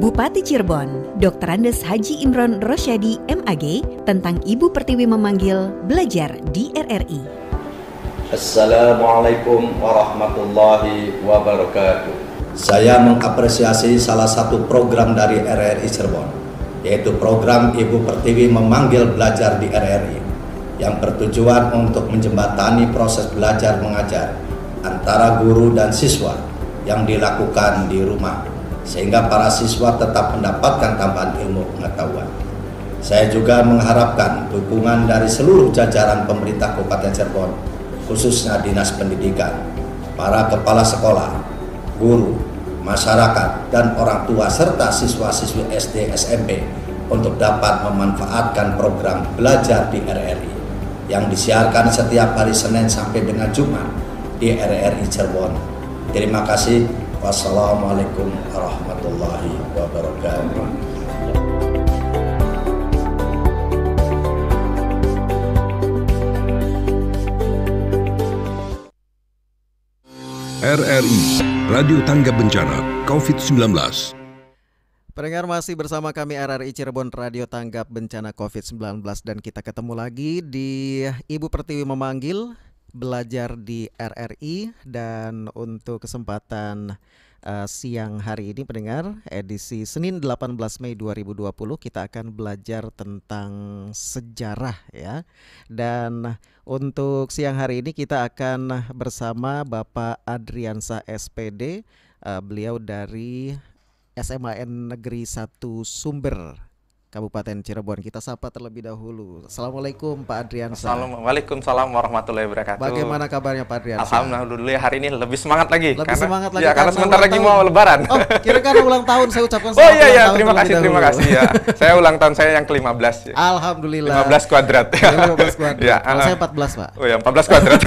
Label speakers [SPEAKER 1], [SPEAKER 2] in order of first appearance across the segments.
[SPEAKER 1] Bupati Cirebon, Dr. Andes Haji Imron Rosyadi MAG tentang Ibu Pertiwi memanggil belajar di RRI. Assalamualaikum warahmatullahi wabarakatuh. Saya mengapresiasi salah satu program dari RRI Cirebon, yaitu program Ibu Pertiwi memanggil belajar di RRI yang bertujuan untuk menjembatani proses belajar mengajar antara guru dan siswa yang dilakukan di rumah sehingga para siswa tetap mendapatkan tambahan ilmu pengetahuan. Saya juga mengharapkan dukungan dari seluruh jajaran pemerintah Kabupaten Cirebon, khususnya Dinas Pendidikan, para kepala sekolah, guru, masyarakat, dan orang tua serta siswa-siswi SD SMP untuk dapat memanfaatkan program belajar di RRI yang disiarkan setiap hari Senin sampai dengan Jumat di RRI Cirebon. Terima kasih. Wassalamualaikum
[SPEAKER 2] warahmatullahi wabarakatuh.
[SPEAKER 1] RRI Radio Tangga Bencana COVID-19
[SPEAKER 3] Pendengar masih bersama kami RRI Cirebon Radio Tanggap Bencana COVID-19 dan kita ketemu lagi di Ibu Pertiwi memanggil belajar di RRI dan untuk kesempatan uh, siang hari ini pendengar edisi Senin 18 Mei 2020 kita akan belajar tentang sejarah ya. Dan untuk siang hari ini kita akan bersama Bapak Adriansa SPD, uh, eh, beliau dari SMAN Negeri 1 Sumber Kabupaten Cirebon. Kita sapa terlebih dahulu. Assalamualaikum Pak
[SPEAKER 1] Adrian. Assalamualaikum warahmatullahi wabarakatuh. Bagaimana kabarnya Pak Adrian? Alhamdulillah hari ini lebih semangat lagi. Lebih karena, semangat lagi. Ya, karena, sebentar lagi tahun. mau lebaran. Oh, kira kira
[SPEAKER 3] ulang tahun saya ucapkan oh, selamat Oh iya iya, terima kasih terima kasih ya.
[SPEAKER 1] saya ulang tahun saya yang ke-15 ya.
[SPEAKER 3] Alhamdulillah. 15 kuadrat. Lima 15 kuadrat. ya, ya Kalau eh. saya 14, Pak. Oh ya, 14 kuadrat.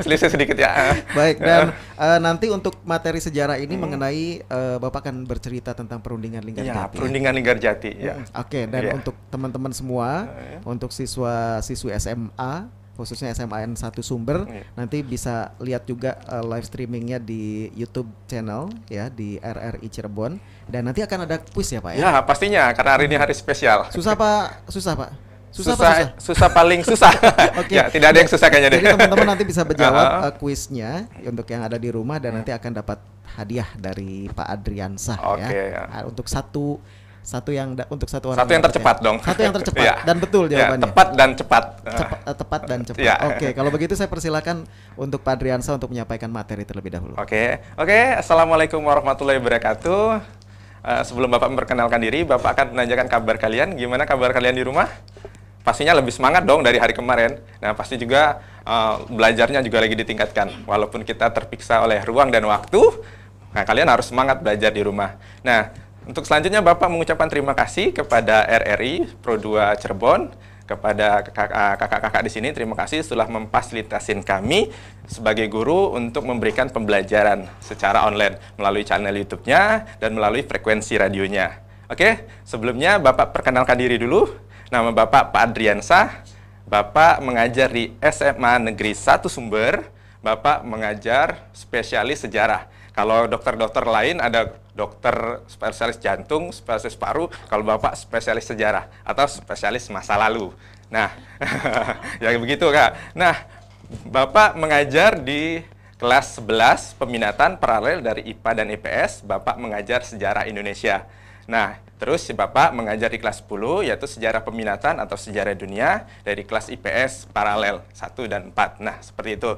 [SPEAKER 1] Selisih sedikit ya. Baik, dan
[SPEAKER 3] eh uh, nanti untuk materi sejarah ini hmm. mengenai uh, Bapak akan bercerita tentang perundingan Linggarjati. Ya, Jati. perundingan Linggarjati, ya. Hmm. Oke, okay, dan ya. untuk teman-teman semua, ya. untuk siswa-siswi SMA khususnya SMAN satu Sumber ya. nanti bisa lihat juga uh, live streamingnya di YouTube channel ya di RRI Cirebon dan nanti akan ada kuis ya Pak ya. Ya, pastinya karena hari ini hmm. hari
[SPEAKER 1] spesial. Susah Pak, susah Pak. Susah, susah, susah? susah paling susah.
[SPEAKER 2] Oke. Okay. Ya, tidak ada yang susah kayaknya deh. Jadi teman-teman nanti bisa menjawab uh-huh.
[SPEAKER 3] uh, kuisnya untuk yang ada di rumah dan nanti akan dapat hadiah dari Pak Adriansah okay, ya. ya. Ah, untuk satu satu yang untuk satu orang. Satu yang tercepat ya. dong. Satu yang tercepat ya. dan betul ya, jawabannya. Ya, tepat dan cepat. uh, tepat dan cepat. Ya. Oke, okay, kalau begitu saya persilakan untuk Pak Adriansa untuk menyampaikan materi terlebih dahulu.
[SPEAKER 1] Oke, okay. oke. Okay. Assalamualaikum warahmatullahi wabarakatuh. Uh, sebelum Bapak memperkenalkan diri, Bapak akan menanyakan kabar kalian. Gimana kabar kalian di rumah? pastinya lebih semangat dong dari hari kemarin. Nah, pasti juga uh, belajarnya juga lagi ditingkatkan. Walaupun kita terpiksa oleh ruang dan waktu, nah kalian harus semangat belajar di rumah. Nah, untuk selanjutnya Bapak mengucapkan terima kasih kepada RRI Pro 2 Cirebon, kepada eh, kakak-kakak di sini terima kasih setelah memfasilitasi kami sebagai guru untuk memberikan pembelajaran secara online melalui channel YouTube-nya dan melalui frekuensi radionya. Oke, sebelumnya Bapak perkenalkan diri dulu. Nama Bapak Pak Adriansah. Bapak mengajar di SMA Negeri Satu Sumber. Bapak mengajar spesialis sejarah. Kalau dokter-dokter lain ada dokter spesialis jantung, spesialis paru, kalau Bapak spesialis sejarah atau spesialis masa lalu. Nah, ya begitu Kak. Nah, Bapak mengajar di kelas 11 peminatan paralel dari IPA dan IPS, Bapak mengajar sejarah Indonesia. Nah, terus si Bapak mengajar di kelas 10 yaitu sejarah peminatan atau sejarah dunia dari kelas IPS paralel 1 dan 4. Nah, seperti itu.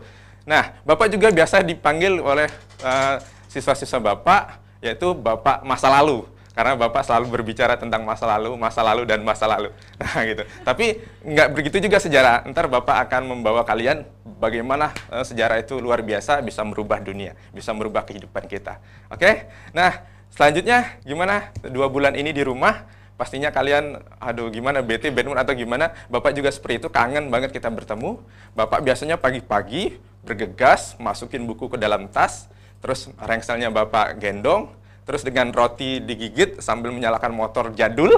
[SPEAKER 1] Nah, Bapak juga biasa dipanggil oleh eh, siswa-siswa uh, Bapak yaitu Bapak masa lalu karena bapak selalu berbicara tentang masa lalu, masa lalu dan masa lalu, nah gitu. Tapi nggak begitu juga sejarah. Ntar bapak akan membawa kalian bagaimana uh, sejarah itu luar biasa bisa merubah dunia, bisa merubah kehidupan kita. Oke? Okay? Nah. Selanjutnya, gimana dua bulan ini di rumah? Pastinya kalian, aduh gimana, BT, Benun atau gimana. Bapak juga seperti itu, kangen banget kita bertemu. Bapak biasanya pagi-pagi bergegas, masukin buku ke dalam tas, terus rengselnya Bapak gendong, terus dengan roti digigit sambil menyalakan motor jadul.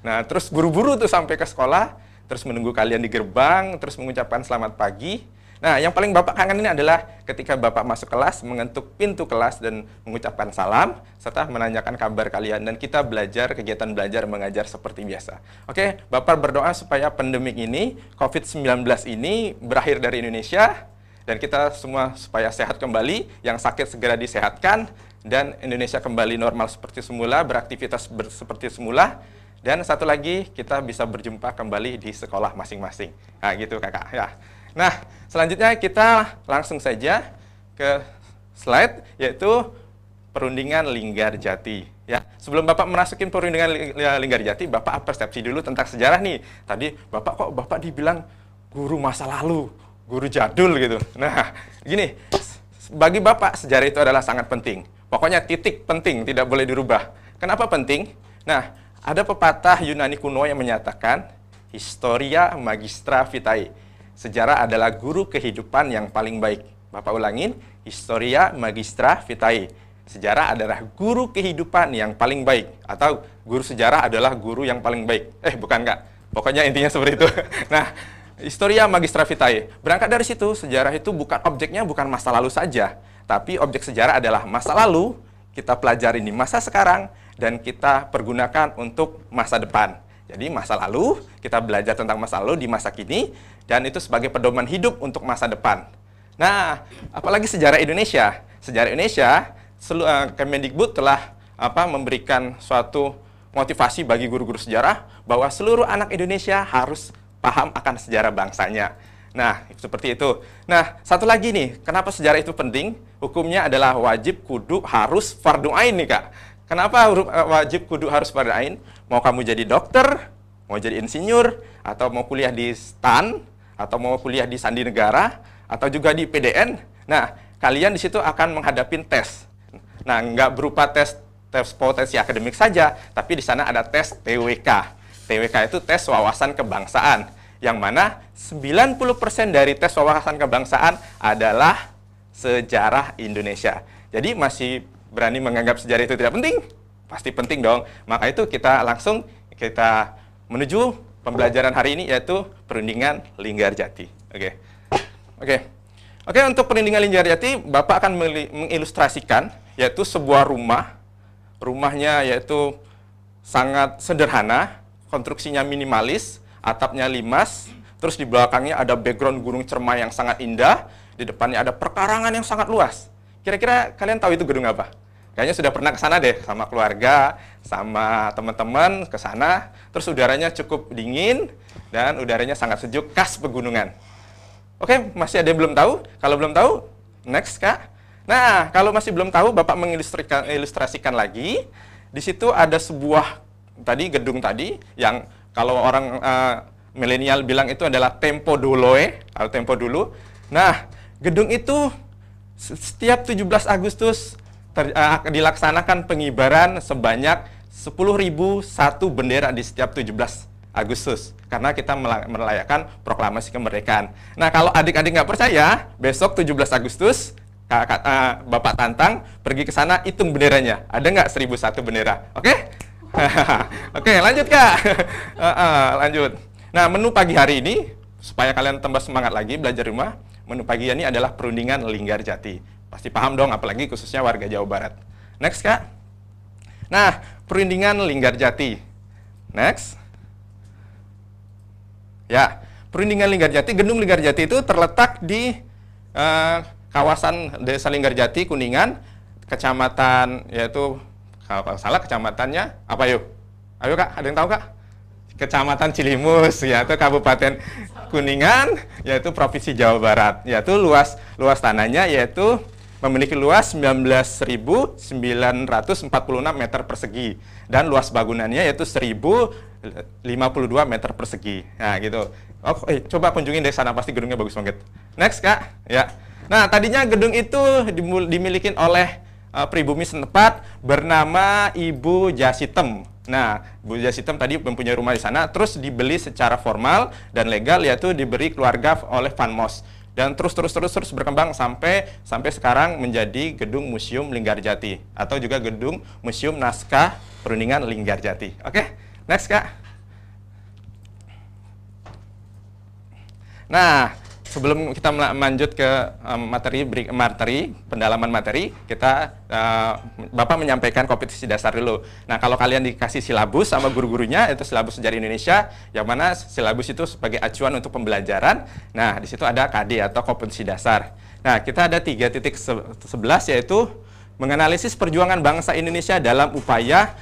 [SPEAKER 1] Nah, terus buru-buru tuh sampai ke sekolah, terus menunggu kalian di gerbang, terus mengucapkan selamat pagi, Nah, yang paling Bapak kangen ini adalah ketika Bapak masuk kelas, mengetuk pintu kelas dan mengucapkan salam, serta menanyakan kabar kalian, dan kita belajar, kegiatan belajar mengajar seperti biasa. Oke, Bapak berdoa supaya pandemik ini, COVID-19 ini berakhir dari Indonesia, dan kita semua supaya sehat kembali, yang sakit segera disehatkan, dan Indonesia kembali normal seperti semula, beraktivitas ber seperti semula, dan satu lagi kita bisa berjumpa kembali di sekolah masing-masing. Nah, gitu kakak ya. Nah, selanjutnya kita langsung saja ke slide yaitu perundingan Linggar Jati. Ya, sebelum Bapak merasukin perundingan Linggar Jati, Bapak persepsi dulu tentang sejarah nih. Tadi Bapak kok Bapak dibilang guru masa lalu, guru jadul gitu. Nah, gini, bagi Bapak sejarah itu adalah sangat penting. Pokoknya titik penting, tidak boleh dirubah. Kenapa penting? Nah, ada pepatah Yunani kuno yang menyatakan historia magistra vitae Sejarah adalah guru kehidupan yang paling baik. Bapak ulangin, Historia Magistra Vitae. Sejarah adalah guru kehidupan yang paling baik. Atau guru sejarah adalah guru yang paling baik. Eh, bukan Kak. Pokoknya intinya seperti itu. nah, Historia Magistra Vitae. Berangkat dari situ, sejarah itu bukan objeknya bukan masa lalu saja. Tapi objek sejarah adalah masa lalu, kita pelajari di masa sekarang, dan kita pergunakan untuk masa depan. Jadi masa lalu, kita belajar tentang masa lalu di masa kini, dan itu sebagai pedoman hidup untuk masa depan. Nah, apalagi sejarah Indonesia. Sejarah Indonesia, selu, uh, Kemendikbud telah apa memberikan suatu motivasi bagi guru-guru sejarah bahwa seluruh anak Indonesia harus paham akan sejarah bangsanya. Nah, seperti itu. Nah, satu lagi nih, kenapa sejarah itu penting? Hukumnya adalah wajib kudu harus fardu ain nih, Kak. Kenapa eh, wajib kudu harus fardu ain? Mau kamu jadi dokter, mau jadi insinyur, atau mau kuliah di STAN, atau mau kuliah di Sandi Negara, atau juga di PDN. Nah, kalian di situ akan menghadapi tes. Nah, nggak berupa tes tes potensi akademik saja, tapi di sana ada tes TWK. TWK itu tes wawasan kebangsaan, yang mana 90% dari tes wawasan kebangsaan adalah sejarah Indonesia. Jadi masih berani menganggap sejarah itu tidak penting? Pasti penting dong. Maka itu kita langsung kita menuju pembelajaran hari ini yaitu perundingan linggar jati. Oke. Okay. Oke. Okay. Oke, untuk perundingan linggar jati, Bapak akan mengilustrasikan yaitu sebuah rumah. Rumahnya yaitu sangat sederhana, konstruksinya minimalis, atapnya limas, terus di belakangnya ada background gunung cermai yang sangat indah, di depannya ada perkarangan yang sangat luas. Kira-kira kalian tahu itu gedung apa? Kayaknya sudah pernah ke sana deh sama keluarga, sama teman-teman ke sana. Terus udaranya cukup dingin dan udaranya sangat sejuk khas pegunungan. Oke, masih ada yang belum tahu? Kalau belum tahu, next Kak. Nah, kalau masih belum tahu, Bapak mengilustrasikan lagi. Di situ ada sebuah tadi gedung tadi yang kalau orang uh, milenial bilang itu adalah tempo dulu doloe, kalau tempo dulu. Nah, gedung itu setiap 17 Agustus ter, uh, dilaksanakan pengibaran sebanyak 10.001 bendera di setiap 17 Agustus karena kita merayakan proklamasi kemerdekaan. Nah, kalau adik-adik nggak percaya, besok 17 Agustus kakak, uh, eh, Bapak Tantang pergi ke sana hitung benderanya. Ada nggak 1001 bendera? Oke? Okay? Oke, lanjut Kak. uh, uh, lanjut. Nah, menu pagi hari ini supaya kalian tambah semangat lagi belajar rumah, menu pagi ini adalah perundingan Linggar Jati. Pasti paham dong, apalagi khususnya warga Jawa Barat. Next, Kak. Nah, perundingan Linggarjati. Next. Ya, perundingan Linggarjati, Gedung Linggarjati itu terletak di eh, kawasan Desa Linggarjati, Kuningan, kecamatan yaitu kalau salah kecamatannya apa yuk? Ayo Kak, ada yang tahu Kak? Kecamatan Cilimus, yaitu Kabupaten Kuningan, yaitu Provinsi Jawa Barat, yaitu luas luas tanahnya yaitu memiliki luas 19.946 meter persegi dan luas bangunannya yaitu 1.052 meter persegi. Nah gitu. Oh, eh, coba kunjungi deh sana pasti gedungnya bagus banget. Next kak, ya. Nah tadinya gedung itu dimiliki oleh uh, pribumi setempat bernama Ibu Jasitem. Nah, Bu Jasitem tadi mempunyai rumah di sana, terus dibeli secara formal dan legal yaitu diberi keluarga oleh Van Mos dan terus terus terus terus berkembang sampai sampai sekarang menjadi gedung Museum Linggarjati atau juga gedung Museum Naskah Perundingan Linggarjati. Oke, okay? next Kak. Nah, sebelum kita lanjut ke eh, materi materi pendalaman materi, kita uh, Bapak menyampaikan kompetisi dasar dulu. Nah, kalau kalian dikasih silabus sama guru-gurunya itu silabus sejarah Indonesia, yang mana silabus itu sebagai acuan untuk pembelajaran. Nah, di situ ada KD atau kompetisi dasar. Nah, kita ada tiga titik sebelas yaitu menganalisis perjuangan bangsa Indonesia dalam upaya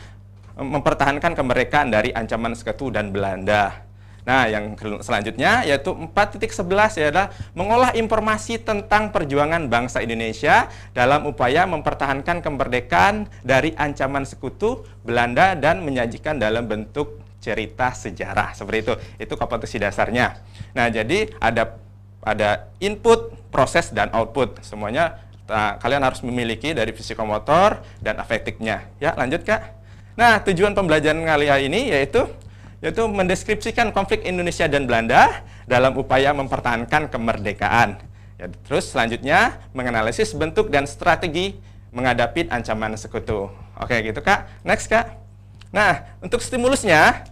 [SPEAKER 1] eh, mempertahankan kemerdekaan dari ancaman sekutu dan Belanda. Nah, yang selanjutnya yaitu 4.11 sebelas adalah mengolah informasi tentang perjuangan bangsa Indonesia dalam upaya mempertahankan kemerdekaan dari ancaman sekutu Belanda dan menyajikan dalam bentuk cerita sejarah seperti itu. Itu kompetensi dasarnya. Nah, jadi ada ada input, proses dan output. Semuanya nah, kalian harus memiliki dari fisikomotor dan afektiknya. Ya, lanjut Kak. Nah, tujuan pembelajaran kali ini yaitu yaitu mendeskripsikan konflik Indonesia dan Belanda dalam upaya mempertahankan kemerdekaan. Ya, terus selanjutnya menganalisis bentuk dan strategi menghadapi ancaman sekutu. Oke gitu kak. Next kak. Nah untuk stimulusnya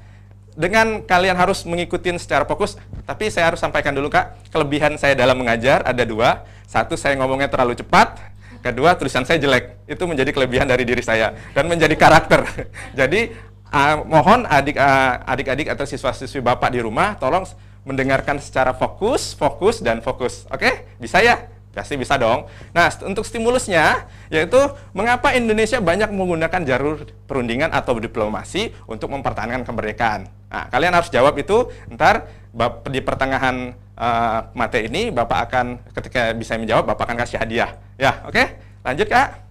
[SPEAKER 1] dengan kalian harus mengikuti secara fokus, tapi saya harus sampaikan dulu kak, kelebihan saya dalam mengajar ada dua. Satu saya ngomongnya terlalu cepat, kedua tulisan saya jelek itu menjadi kelebihan dari diri saya dan menjadi karakter jadi uh, mohon adik, uh, ah, adik atau siswa-siswi bapak di rumah tolong mendengarkan secara fokus, fokus dan fokus. Oke, okay? bisa ya? Pasti bisa dong. Nah, untuk stimulusnya yaitu mengapa Indonesia banyak menggunakan jalur perundingan atau diplomasi untuk mempertahankan kemerdekaan. Nah, kalian harus jawab itu ntar di pertengahan uh, ah, materi ini Bapak akan ketika bisa menjawab Bapak akan kasih hadiah. Ya, oke? Okay? Lanjut, Kak.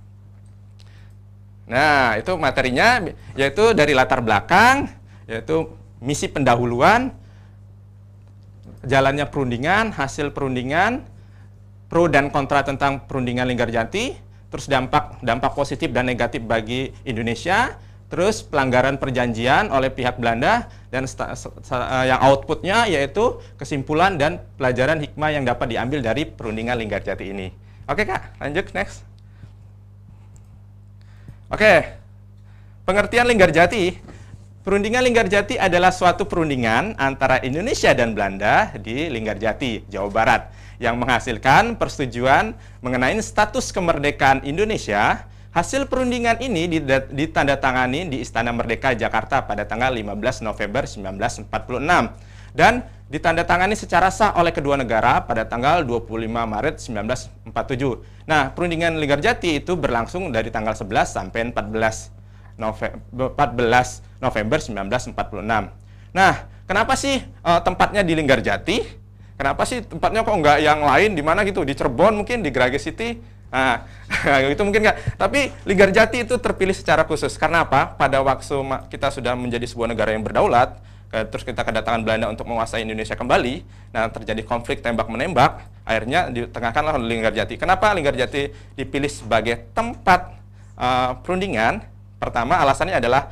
[SPEAKER 1] Nah, itu materinya yaitu dari latar belakang, yaitu misi pendahuluan, jalannya perundingan, hasil perundingan, pro dan kontra tentang perundingan Linggarjati, terus dampak dampak positif dan negatif bagi Indonesia, terus pelanggaran perjanjian oleh pihak Belanda dan eh, yang outputnya yaitu kesimpulan dan pelajaran hikmah yang dapat diambil dari perundingan Linggarjati ini. Oke kak, lanjut next. Oke. Pengertian Linggarjati. Perundingan Linggarjati adalah suatu perundingan antara Indonesia dan Belanda di Linggarjati, Jawa Barat, yang menghasilkan persetujuan mengenai status kemerdekaan Indonesia. Hasil perundingan ini ditandatangani di Istana Merdeka Jakarta pada tanggal 15 November 1946 dan ditandatangani secara sah oleh kedua negara pada tanggal 25 Maret 1947. Nah, perundingan Jati itu berlangsung dari tanggal 11 sampai 14 November, 14 November 1946. Nah, kenapa sih uh, tempatnya di Jati? Kenapa sih tempatnya kok nggak yang lain di mana gitu? Di Cirebon mungkin, di Grage City? Nah, itu mungkin nggak. Tapi Jati itu terpilih secara khusus. Karena apa? Pada waktu kita sudah menjadi sebuah negara yang berdaulat, Eh, terus kita kedatangan Belanda untuk menguasai Indonesia kembali, nah terjadi konflik tembak-menembak, akhirnya ditengahkanlah Linggarjati. Kenapa Linggarjati dipilih sebagai tempat uh, perundingan? Pertama alasannya adalah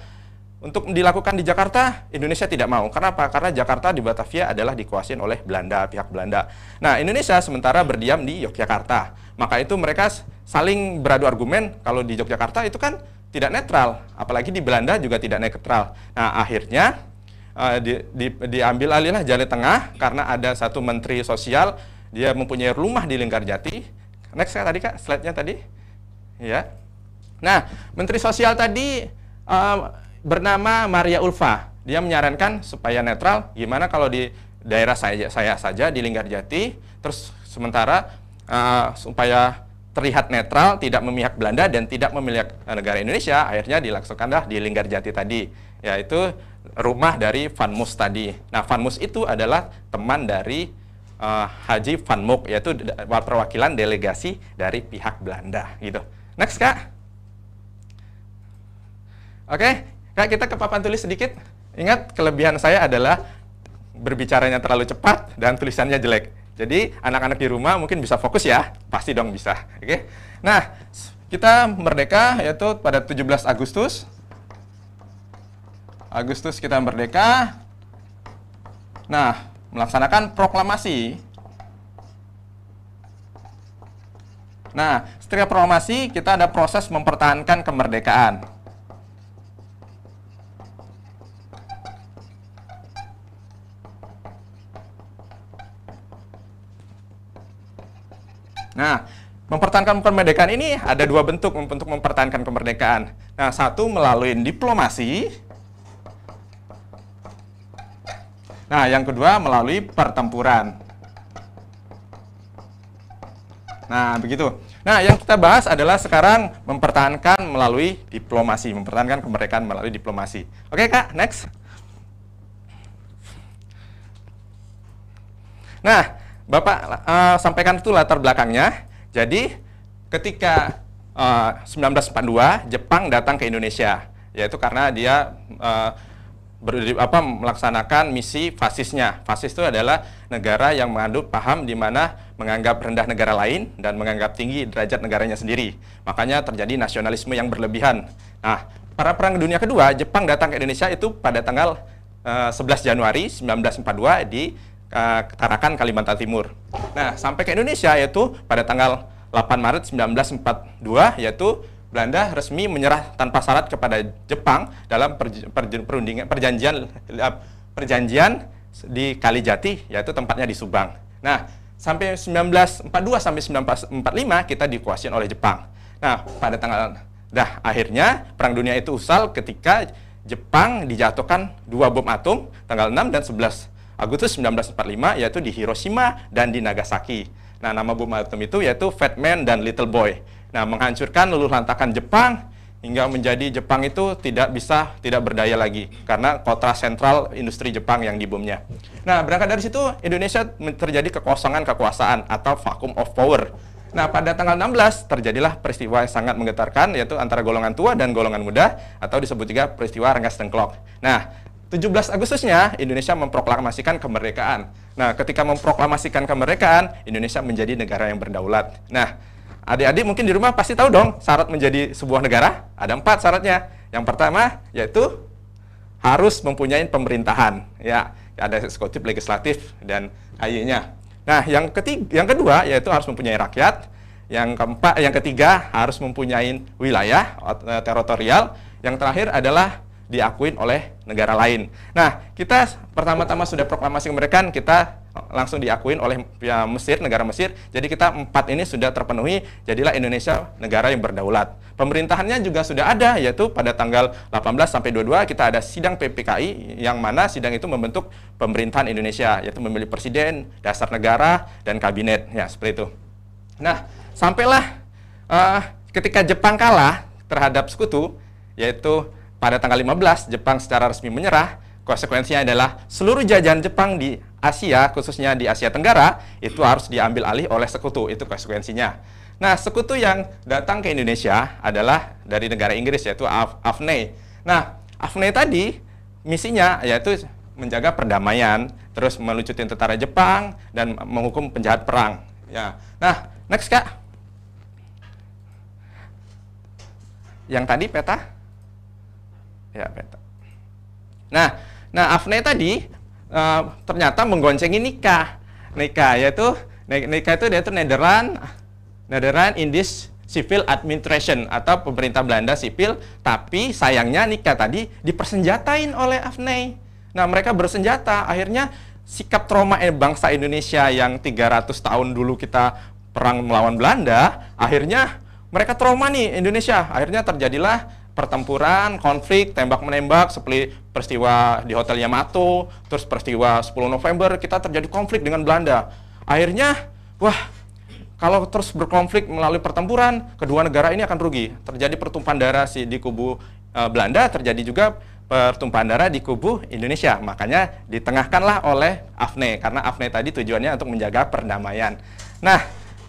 [SPEAKER 1] untuk dilakukan di Jakarta, Indonesia tidak mau. Kenapa? Karena Jakarta di Batavia adalah dikuasai oleh Belanda, pihak Belanda. Nah, Indonesia sementara berdiam di Yogyakarta. Maka itu mereka saling beradu argumen kalau di Yogyakarta itu kan tidak netral, apalagi di Belanda juga tidak netral. Nah, akhirnya uh, di, di, diambil alihlah Jale Tengah karena ada satu menteri sosial dia mempunyai rumah di Linggarjati. Next kak tadi kak slide-nya tadi, ya. Nah menteri sosial tadi uh, bernama Maria Ulfa. Dia menyarankan supaya netral. Gimana kalau di daerah saya saya saja di Linggarjati, terus sementara uh, supaya terlihat netral, tidak memihak Belanda dan tidak memihak negara Indonesia, akhirnya dilaksanakanlah di Linggarjati tadi, yaitu rumah dari Fanmus tadi. Nah, Fanmus itu adalah teman dari uh, Haji Mook yaitu perwakilan delegasi dari pihak Belanda, gitu. Next, Kak. Oke, okay. Kak, kita ke papan tulis sedikit. Ingat, kelebihan saya adalah berbicaranya terlalu cepat dan tulisannya jelek. Jadi, anak-anak di rumah mungkin bisa fokus ya. Pasti dong bisa. Oke. Okay? Nah, kita merdeka yaitu pada 17 Agustus Agustus kita merdeka. Nah, melaksanakan proklamasi. Nah, setiap proklamasi kita ada proses mempertahankan kemerdekaan. Nah, mempertahankan kemerdekaan ini ada dua bentuk untuk mempertahankan kemerdekaan. Nah, satu melalui diplomasi, Nah, yang kedua melalui pertempuran. Nah, begitu. Nah, yang kita bahas adalah sekarang mempertahankan melalui diplomasi, mempertahankan kemerdekaan melalui diplomasi. Oke, Kak, next. Nah, Bapak uh, sampaikan itu latar belakangnya. Jadi, ketika eh, uh, 1942 Jepang datang ke Indonesia, yaitu karena dia uh, ber, apa melaksanakan misi fasisnya. Fasis itu adalah negara yang mengandung paham di mana menganggap rendah negara lain dan menganggap tinggi derajat negaranya sendiri. Makanya terjadi nasionalisme yang berlebihan. Nah, para perang dunia kedua, Jepang datang ke Indonesia itu pada tanggal uh, eh, 11 Januari 1942 di uh, Tarakan, Kalimantan Timur. Nah, sampai ke Indonesia yaitu pada tanggal 8 Maret 1942 yaitu Belanda resmi menyerah tanpa syarat kepada Jepang dalam perundingan perjanjian eh, perjanjian di Kalijati yaitu tempatnya di Subang. Nah, sampai 1942 sampai 1945 kita dikuasai oleh Jepang. Nah, pada tanggal dah akhirnya perang dunia itu usal ketika Jepang dijatuhkan dua bom atom tanggal 6 dan 11 Agustus 1945 yaitu di Hiroshima dan di Nagasaki. Nah, nama bom atom itu yaitu Fat Man dan Little Boy. Nah, menghancurkan luluh lantakan Jepang hingga menjadi Jepang itu tidak bisa tidak berdaya lagi karena kota sentral industri Jepang yang dibomnya. Nah, berangkat dari situ Indonesia terjadi kekosongan kekuasaan atau vacuum of power. Nah, pada tanggal 16 terjadilah peristiwa yang sangat menggetarkan yaitu antara golongan tua dan golongan muda atau disebut juga peristiwa Rengas Dengklok. Nah, 17 Agustusnya Indonesia memproklamasikan kemerdekaan. Nah, ketika memproklamasikan kemerdekaan, Indonesia menjadi negara yang berdaulat. Nah, Adik-adik mungkin di rumah pasti tahu dong syarat menjadi sebuah negara. Ada empat syaratnya. Yang pertama yaitu harus mempunyai pemerintahan. Ya, ada eksekutif, legislatif, dan ayunya. Nah, yang ketiga, yang kedua yaitu harus mempunyai rakyat. Yang keempat, yang ketiga harus mempunyai wilayah eh, teritorial. Yang terakhir adalah diakuin oleh negara lain. Nah, kita pertama-tama sudah proklamasi kemerdekaan, kita langsung diakuin oleh ya, Mesir, negara Mesir. Jadi kita empat ini sudah terpenuhi, jadilah Indonesia negara yang berdaulat. Pemerintahannya juga sudah ada, yaitu pada tanggal 18 sampai 22 kita ada sidang PPKI, yang mana sidang itu membentuk pemerintahan Indonesia, yaitu memilih presiden, dasar negara, dan kabinet. Ya, seperti itu. Nah, sampailah uh, ketika Jepang kalah terhadap sekutu, yaitu pada tanggal 15 Jepang secara resmi menyerah, konsekuensinya adalah seluruh jajahan Jepang di Asia, khususnya di Asia Tenggara, itu harus diambil alih oleh sekutu. Itu konsekuensinya. Nah, sekutu yang datang ke Indonesia adalah dari negara Inggris, yaitu AFNE. Nah, AFNE tadi misinya yaitu menjaga perdamaian, terus melucutin tentara Jepang, dan menghukum penjahat perang. Ya. Nah, next, Kak. Yang tadi peta Ya, beta. Nah, nah Afne tadi uh, ternyata menggoncengi nikah. Nikah yaitu nikah itu dia itu Nederland Nederland Indies Civil Administration atau pemerintah Belanda sipil, tapi sayangnya nikah tadi dipersenjatain oleh Afne. Nah, mereka bersenjata. Akhirnya sikap trauma eh, bangsa Indonesia yang 300 tahun dulu kita perang melawan Belanda, akhirnya mereka trauma nih Indonesia. Akhirnya terjadilah pertempuran, konflik, tembak-menembak, seperti peristiwa di Hotel Yamato, terus peristiwa 10 November, kita terjadi konflik dengan Belanda. Akhirnya, wah, kalau terus berkonflik melalui pertempuran, kedua negara ini akan rugi. Terjadi pertumpahan darah si di kubu e, Belanda, terjadi juga pertumpahan darah di kubu Indonesia. Makanya ditengahkanlah oleh AFNE, karena AFNE tadi tujuannya untuk menjaga perdamaian. Nah,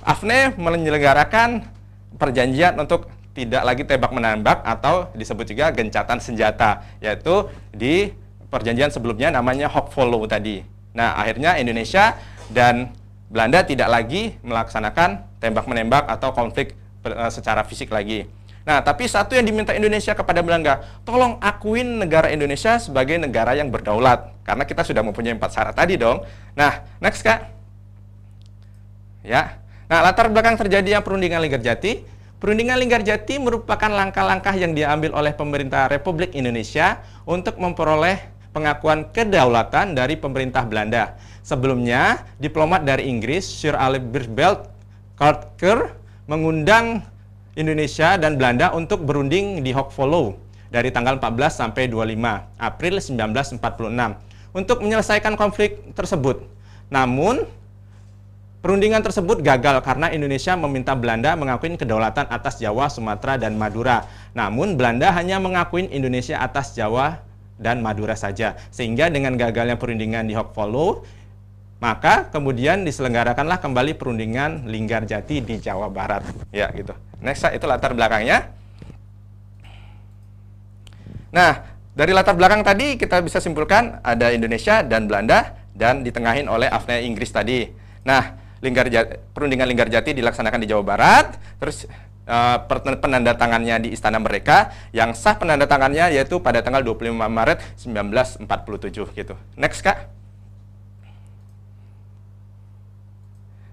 [SPEAKER 1] AFNE menyelenggarakan perjanjian untuk tidak lagi tembak menembak atau disebut juga gencatan senjata yaitu di perjanjian sebelumnya namanya hok follow tadi. Nah, akhirnya Indonesia dan Belanda tidak lagi melaksanakan tembak menembak atau konflik eh, secara fisik lagi. Nah, tapi satu yang diminta Indonesia kepada Belanda, tolong akuin negara Indonesia sebagai negara yang berdaulat. Karena kita sudah mempunyai empat syarat tadi dong. Nah, next Kak. Ya. Nah, latar belakang terjadinya perundingan Jati Perundingan Linggarjati merupakan langkah-langkah yang diambil oleh pemerintah Republik Indonesia untuk memperoleh pengakuan kedaulatan dari pemerintah Belanda. Sebelumnya, diplomat dari Inggris Sir Albert Carter mengundang Indonesia dan Belanda untuk berunding di Follow dari tanggal 14 sampai 25 April 1946 untuk menyelesaikan konflik tersebut. Namun, Perundingan tersebut gagal karena Indonesia meminta Belanda mengakui kedaulatan atas Jawa, Sumatera, dan Madura. Namun, Belanda hanya mengakui Indonesia atas Jawa dan Madura saja. Sehingga dengan gagalnya perundingan di Hock maka kemudian diselenggarakanlah kembali perundingan Linggarjati di Jawa Barat. Ya, gitu. Next, itu latar belakangnya. Nah, dari latar belakang tadi kita bisa simpulkan ada Indonesia dan Belanda dan ditengahin oleh Afne Inggris tadi. Nah, lingkar Jati, perundingan lingkar Jati dilaksanakan di Jawa Barat. Terus uh, penandatangannya di istana mereka yang sah penandatangannya yaitu pada tanggal 25 Maret 1947 gitu. Next Kak.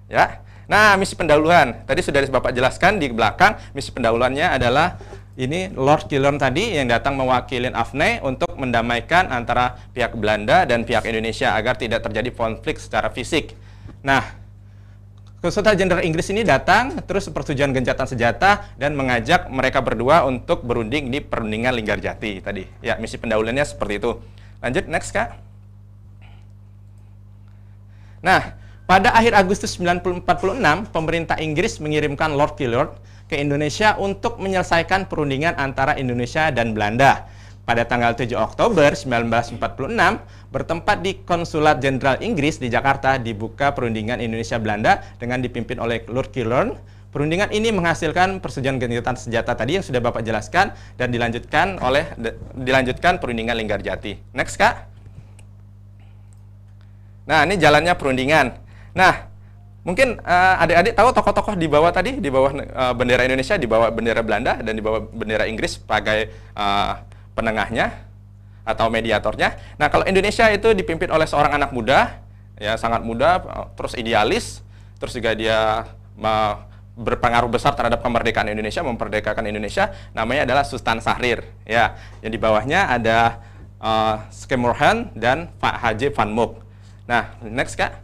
[SPEAKER 1] Ya. Nah, misi pendahuluan. Tadi sudah Bapak jelaskan di belakang, misi pendahuluannya adalah ini Lord Killorn tadi yang datang mewakili Afne untuk mendamaikan antara pihak Belanda dan pihak Indonesia agar tidak terjadi konflik secara fisik. Nah, Konsultan Jenderal Inggris ini datang terus persetujuan gencatan senjata dan mengajak mereka berdua untuk berunding di perundingan Linggarjati tadi. Ya, misi pendahulunya seperti itu. Lanjut next, Kak. Nah, pada akhir Agustus 1946, pemerintah Inggris mengirimkan Lord Killord ke Indonesia untuk menyelesaikan perundingan antara Indonesia dan Belanda pada tanggal 7 Oktober 1946 bertempat di Konsulat Jenderal Inggris di Jakarta dibuka perundingan Indonesia-Belanda dengan dipimpin oleh Lord Kilorn. Perundingan ini menghasilkan persetujuan gencatan senjata tadi yang sudah Bapak jelaskan dan dilanjutkan oleh dilanjutkan perundingan Linggarjati. Next, Kak. Nah, ini jalannya perundingan. Nah, mungkin eh, adik-adik uh, tahu tokoh-tokoh di bawah tadi, di bawah uh, bendera Indonesia, di bawah bendera Belanda dan di bawah bendera Inggris sebagai uh, penengahnya atau mediatornya. Nah, kalau Indonesia itu dipimpin oleh seorang anak muda, ya sangat muda, terus idealis, terus juga dia berpengaruh besar terhadap kemerdekaan Indonesia, memperdekakan Indonesia, namanya adalah Sustan Sahrir. Ya, yang di bawahnya ada uh, eh, Skemurhan dan Pak Haji Van Mook. Nah, next kak.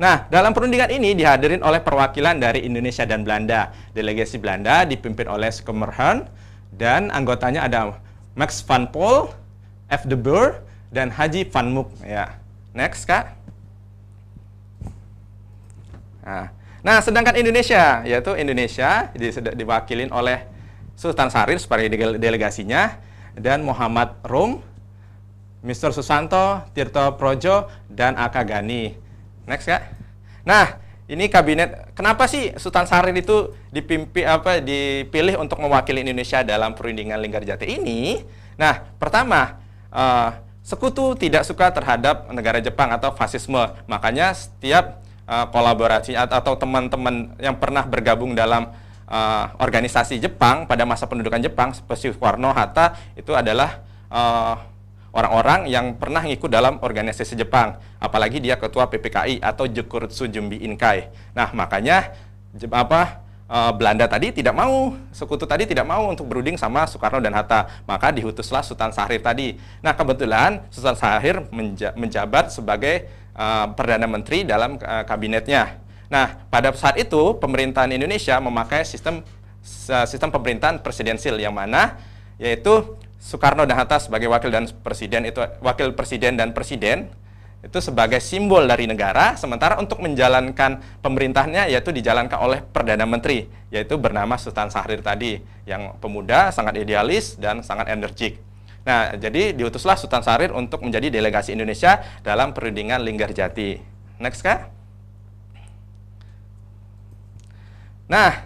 [SPEAKER 1] Nah, dalam perundingan ini dihadirin oleh perwakilan dari Indonesia dan Belanda. Delegasi Belanda dipimpin oleh Skemmerhan, dan anggotanya ada Max Van Pol, F. De Boer, dan Haji Van Muk. Ya. Next, Kak. Nah, nah sedangkan Indonesia, yaitu Indonesia diwakilin oleh Sultan Sarir sebagai delegasinya, dan Muhammad Rum, Mr. Susanto, Tirto Projo, dan Akagani. Next, Kak. Nah, ini kabinet kenapa sih Sultan Sarin itu dipimpi apa dipilih untuk mewakili Indonesia dalam perundingan Linggarjati ini? Nah, pertama uh, sekutu tidak suka terhadap negara Jepang atau fasisme. Makanya setiap uh, kolaborasi atau teman-teman yang pernah bergabung dalam uh, organisasi Jepang pada masa pendudukan Jepang seperti Soekarno Hatta itu adalah uh, orang-orang yang pernah ngikut dalam organisasi Jepang, apalagi dia ketua PPKI atau Jekurutsu Jumbi Inkai. Nah, makanya apa eh, Belanda tadi tidak mau, sekutu tadi tidak mau untuk berunding sama Soekarno dan Hatta. Maka diutuslah Sultan Sahir tadi. Nah, kebetulan Sultan Sahir menja menjabat sebagai uh, Perdana Menteri dalam uh, kabinetnya. Nah, pada saat itu pemerintahan Indonesia memakai sistem sistem pemerintahan presidensil yang mana yaitu Soekarno dan Hatta sebagai wakil dan presiden itu wakil presiden dan presiden itu sebagai simbol dari negara, sementara untuk menjalankan pemerintahnya yaitu dijalankan oleh Perdana Menteri, yaitu bernama Sultan Syahrir tadi, yang pemuda, sangat idealis, dan sangat energik. Nah, jadi diutuslah Sultan Syahrir untuk menjadi delegasi Indonesia dalam perundingan Linggarjati. Next, Kak. Nah,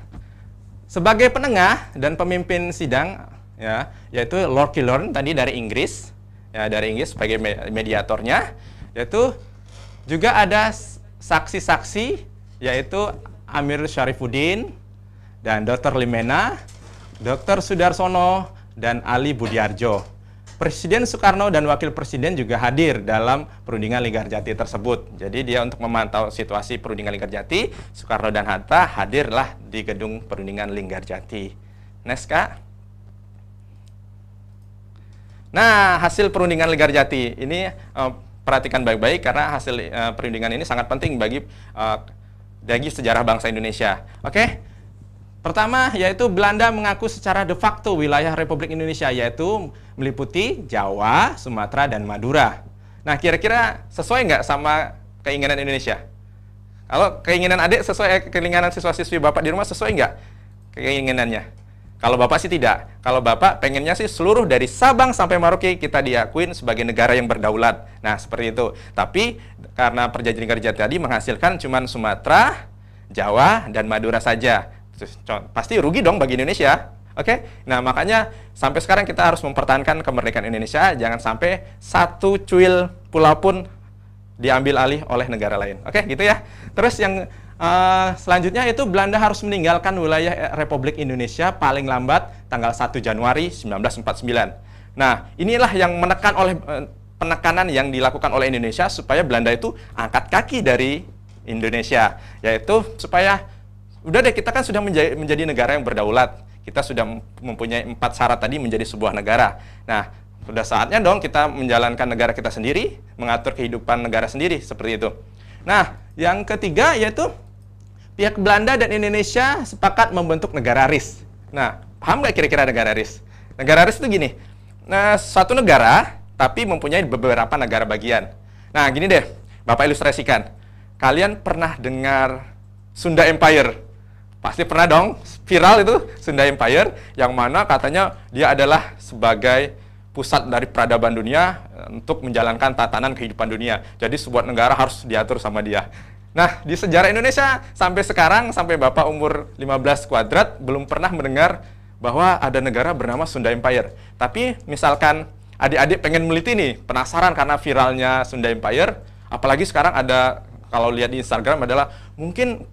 [SPEAKER 1] sebagai penengah dan pemimpin sidang, ya yaitu Lord Killorn tadi dari Inggris ya dari Inggris sebagai mediatornya yaitu juga ada saksi-saksi yaitu Amir Syarifuddin dan Dr. Limena, Dr. Sudarsono dan Ali Budiarjo. Presiden Soekarno dan Wakil Presiden juga hadir dalam perundingan Linggarjati tersebut. Jadi dia untuk memantau situasi perundingan Linggarjati, Soekarno dan Hatta hadirlah di gedung perundingan Linggarjati. Next, Kak. Nah, hasil perundingan Ligar Jati ini uh, perhatikan baik-baik karena hasil uh, perundingan ini sangat penting bagi uh, sejarah bangsa Indonesia. Oke. Okay? Pertama yaitu Belanda mengaku secara de facto wilayah Republik Indonesia yaitu meliputi Jawa, Sumatera dan Madura. Nah, kira-kira sesuai nggak sama keinginan Indonesia? Kalau keinginan adik sesuai keinginan siswa-siswi bapak di rumah sesuai nggak keinginannya? Kalau Bapak sih tidak. Kalau Bapak pengennya sih seluruh dari Sabang sampai Merauke kita diakuin sebagai negara yang berdaulat. Nah, seperti itu. Tapi karena perjanjian kerja tadi menghasilkan cuma Sumatera, Jawa, dan Madura saja. Pasti rugi dong bagi Indonesia. Oke, okay? nah makanya sampai sekarang kita harus mempertahankan kemerdekaan Indonesia, jangan sampai satu cuil pulau pun diambil alih oleh negara lain. Oke, okay? gitu ya. Terus yang Eh, selanjutnya itu Belanda harus meninggalkan wilayah eh, Republik Indonesia paling lambat tanggal 1 Januari 1949. Nah, inilah yang menekan oleh eh, penekanan yang dilakukan oleh Indonesia supaya Belanda itu angkat kaki dari Indonesia, yaitu supaya udah deh kita kan sudah menjadi, menjadi negara yang berdaulat. Kita sudah mempunyai empat syarat tadi menjadi sebuah negara. Nah, sudah saatnya dong kita menjalankan negara kita sendiri, mengatur kehidupan negara sendiri seperti itu. Nah, yang ketiga yaitu pihak Belanda dan Indonesia sepakat membentuk negara RIS. Nah, paham nggak kira-kira negara RIS? Negara RIS itu gini, nah suatu negara tapi mempunyai beberapa negara bagian. Nah, gini deh, Bapak ilustrasikan. Kalian pernah dengar Sunda Empire? Pasti pernah dong, viral itu Sunda Empire, yang mana katanya dia adalah sebagai pusat dari peradaban dunia eh, untuk menjalankan tatanan kehidupan dunia. Jadi sebuah negara harus diatur sama dia. Nah, di sejarah Indonesia sampai sekarang, sampai Bapak umur 15 kuadrat, belum pernah mendengar bahwa ada negara bernama Sunda Empire. Tapi misalkan adik-adik pengen meliti nih, penasaran karena viralnya Sunda Empire, apalagi sekarang ada, kalau lihat di Instagram adalah, mungkin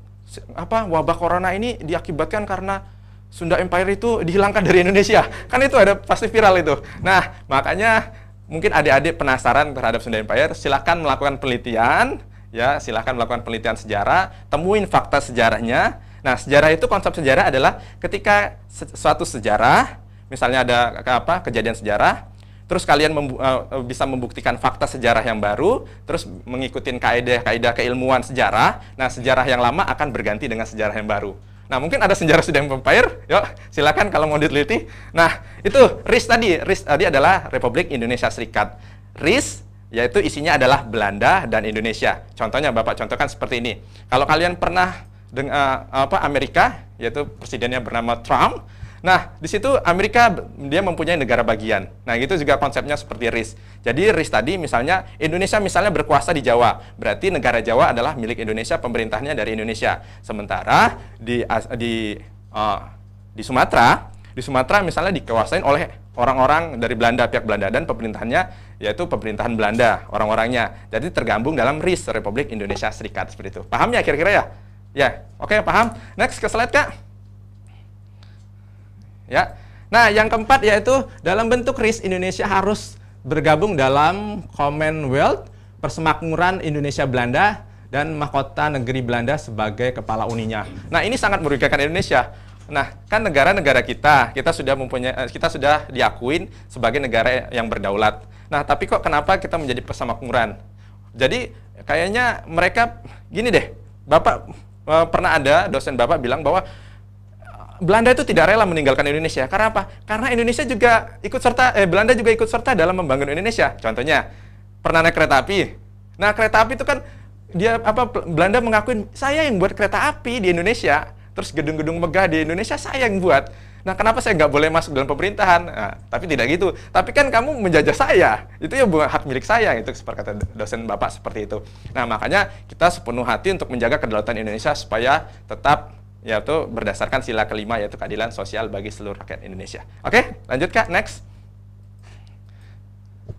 [SPEAKER 1] apa wabah corona ini diakibatkan karena Sunda Empire itu dihilangkan dari Indonesia. Kan itu ada pasti viral itu. Nah, makanya mungkin adik-adik penasaran terhadap Sunda Empire, silahkan melakukan penelitian, Ya, silahkan melakukan penelitian sejarah, temuin fakta sejarahnya. Nah, sejarah itu konsep sejarah adalah ketika suatu sejarah, misalnya ada apa kejadian sejarah, terus kalian membu uh, bisa membuktikan fakta sejarah yang baru, terus mengikuti kaidah-kaidah keilmuan sejarah. Nah, sejarah yang lama akan berganti dengan sejarah yang baru. Nah, mungkin ada sejarah sudah Empire. Yuk, silakan kalau mau diteliti. Nah, itu RIS tadi. RIS tadi adalah Republik Indonesia Serikat. RIS yaitu isinya adalah Belanda dan Indonesia. Contohnya Bapak contohkan seperti ini. Kalau kalian pernah dengan eh, apa Amerika yaitu presidennya bernama Trump. Nah, di situ Amerika dia mempunyai negara bagian. Nah, itu juga konsepnya seperti RIS. Jadi RIS tadi misalnya Indonesia misalnya berkuasa di Jawa, berarti negara Jawa adalah milik Indonesia, pemerintahnya dari Indonesia. Sementara di di uh, di Sumatera, di Sumatera misalnya dikuasain oleh orang-orang dari Belanda pihak Belanda dan pemerintahannya yaitu pemerintahan Belanda orang-orangnya jadi tergabung dalam RIS Republik Indonesia Serikat seperti itu paham ya kira-kira ya ya oke okay, paham next ke slide kak ya nah yang keempat yaitu dalam bentuk RIS Indonesia harus bergabung dalam Commonwealth Persemakmuran Indonesia Belanda dan mahkota negeri Belanda sebagai kepala uninya. Nah, ini sangat merugikan Indonesia Nah, kan negara-negara kita, kita sudah mempunyai eh, kita sudah diakuin sebagai negara yang berdaulat. Nah, tapi kok kenapa kita menjadi pesamakmuran? Jadi kayaknya mereka gini deh. Bapak eh, pernah ada dosen Bapak bilang bahwa eh, Belanda itu tidak rela meninggalkan Indonesia. Karena apa? Karena Indonesia juga ikut serta eh Belanda juga ikut serta dalam membangun Indonesia. Contohnya, pernah naik kereta api. Nah, kereta api itu kan dia apa Belanda mengakuin saya yang buat kereta api di Indonesia terus gedung-gedung megah di Indonesia saya yang buat. Nah, kenapa saya nggak boleh masuk dalam pemerintahan? Nah, tapi tidak gitu. Tapi kan kamu menjajah saya. Itu ya bukan hak milik saya. Itu seperti kata dosen Bapak seperti itu. Nah, makanya kita sepenuh hati untuk menjaga kedaulatan Indonesia supaya tetap yaitu berdasarkan sila kelima yaitu keadilan sosial bagi seluruh rakyat Indonesia. Oke, lanjut Kak, next.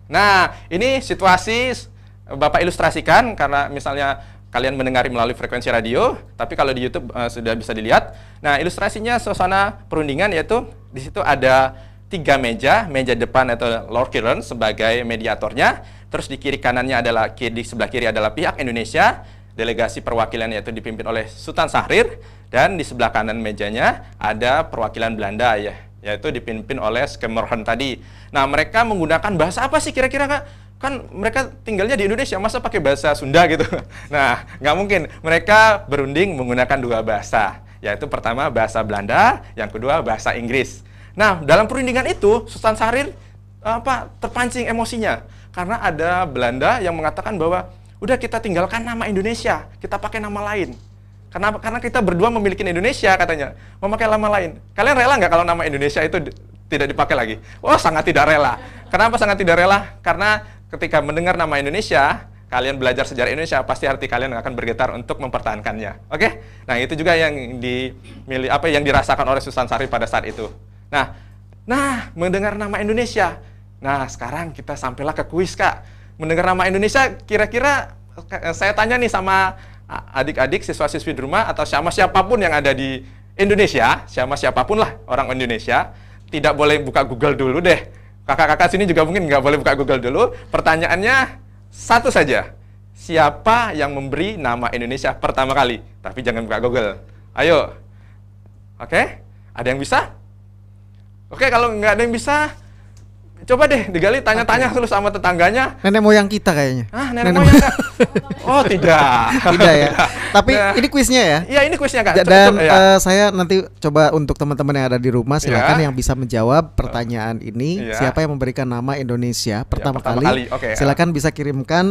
[SPEAKER 1] Nah, ini situasi Bapak ilustrasikan karena misalnya kalian mendengari melalui frekuensi radio, tapi kalau di YouTube uh, sudah bisa dilihat. Nah, ilustrasinya suasana perundingan yaitu di situ ada tiga meja, meja depan atau Lord Kiran sebagai mediatornya, terus di kiri kanannya adalah di sebelah kiri adalah pihak Indonesia, delegasi perwakilan yaitu dipimpin oleh Sultan Sahrir dan di sebelah kanan mejanya ada perwakilan Belanda ya, yaitu dipimpin oleh Skemerhan tadi. Nah, mereka menggunakan bahasa apa sih kira-kira Kak? kan mereka tinggalnya di Indonesia masa pakai bahasa Sunda gitu nah nggak mungkin mereka berunding menggunakan dua bahasa yaitu pertama bahasa Belanda yang kedua bahasa Inggris nah dalam perundingan itu Sultan Sarir apa terpancing emosinya karena ada Belanda yang mengatakan bahwa udah kita tinggalkan nama Indonesia kita pakai nama lain karena karena kita berdua memiliki Indonesia katanya memakai nama lain kalian rela nggak kalau nama Indonesia itu tidak dipakai lagi oh sangat tidak rela kenapa sangat tidak rela karena ketika mendengar nama Indonesia, kalian belajar sejarah Indonesia, pasti hati kalian akan bergetar untuk mempertahankannya. Oke? Nah, itu juga yang dimilih apa yang dirasakan oleh Susan Sari pada saat itu. Nah, nah mendengar nama Indonesia. Nah, sekarang kita sampailah ke kuis, Kak. Mendengar nama Indonesia kira-kira eh, eh, saya tanya nih sama adik-adik siswa-siswi di rumah atau siapa-siapa siapapun yang ada di Indonesia, siapa-siapa siapapun lah orang Indonesia, tidak boleh buka Google dulu deh Kakak-kakak sini juga mungkin nggak boleh buka Google dulu. Pertanyaannya satu saja. Siapa yang memberi nama Indonesia pertama kali? Tapi jangan buka Google. Ayo. Oke? Ada yang bisa? Oke, kalau nggak ada yang bisa, Coba deh digali tanya-tanya terus sama tetangganya.
[SPEAKER 3] Nenek moyang kita kayaknya.
[SPEAKER 1] Ah, nenek, nenek moyang. Kita. oh, tidak. tidak ya.
[SPEAKER 3] Tapi nah, ini kuisnya ya.
[SPEAKER 1] Iya, ini kuisnya kan. Dan coba, eh, ya. uh,
[SPEAKER 3] saya nanti coba untuk teman-teman yang ada di rumah silakan ya. yang bisa menjawab pertanyaan ini, ya. siapa yang memberikan nama Indonesia iya, pertama, ya, pertama kali, kali. Okay. Ya. silakan bisa kirimkan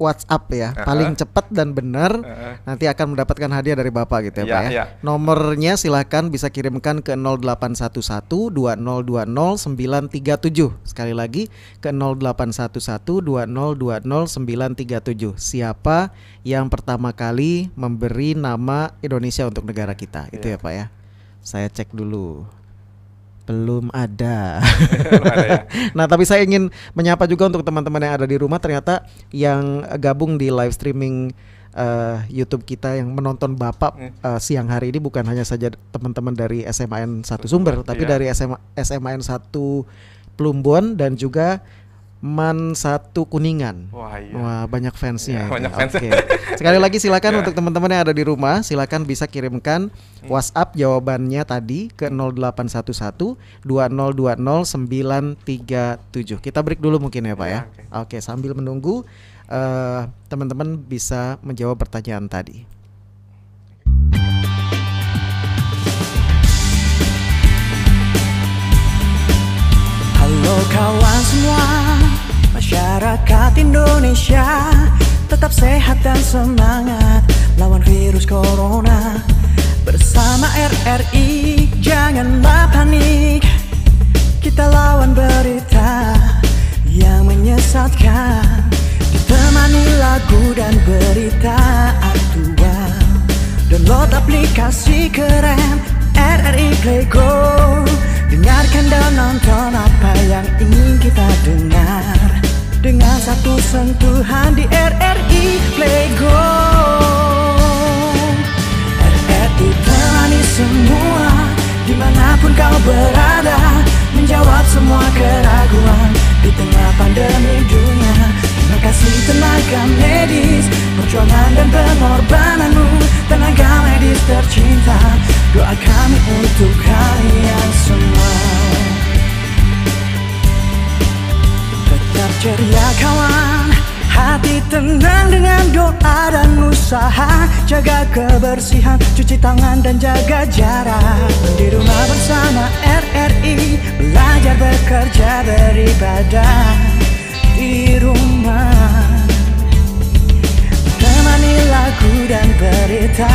[SPEAKER 3] WhatsApp ya, uh -huh. paling cepat dan benar uh -huh. nanti akan mendapatkan hadiah dari Bapak gitu ya, yeah, Pak ya. yeah. Nomornya silahkan bisa kirimkan ke 0811-2020-937. Sekali lagi ke 0811-2020-937. Siapa yang pertama kali memberi nama Indonesia untuk negara kita? Itu iya. ya Pak ya. Saya cek dulu. Belum ada. Ya. nah, tapi saya ingin menyapa juga untuk teman-teman yang ada di rumah ternyata yang gabung di live streaming uh, YouTube kita yang menonton Bapak uh, siang hari ini bukan hanya saja teman-teman dari SMAN 1 Sumber, Sumber tapi iya. dari SMA, SMAN 1 Plumbon dan juga Man satu Kuningan. Wah, iya. Wah banyak fansnya. Ya, banyak fans. Oke. Sekali lagi silakan ya. untuk teman-teman yang ada di rumah, silakan bisa kirimkan hmm. WhatsApp jawabannya tadi ke 0811 2020937. Kita break dulu mungkin ya, Pak ya. ya. Oke, oke sambil menunggu eh, teman-teman uh, teman -teman bisa menjawab pertanyaan tadi.
[SPEAKER 2] Halo kawan semua Masyarakat Indonesia Tetap sehat dan semangat Lawan virus corona Bersama RRI Janganlah panik Kita lawan berita Yang menyesatkan Ditemani lagu dan berita aktual Download aplikasi keren RRI Playgo Dengarkan dan nonton apa yang ingin kita dengar Dengan satu sentuhan di RRI Playgo RRI temani semua Dimanapun kau berada Menjawab semua keraguan Di tengah pandemi dunia Terima kasih tenaga medis Perjuangan dan pengorbananmu Tenaga medis tercinta Doa kami untuk kalian semua Tetap ceria kawan Hati tenang dengan doa dan usaha Jaga kebersihan, cuci tangan dan jaga jarak Di rumah bersama RRI Belajar bekerja beribadah Di rumah Temani lagu dan berita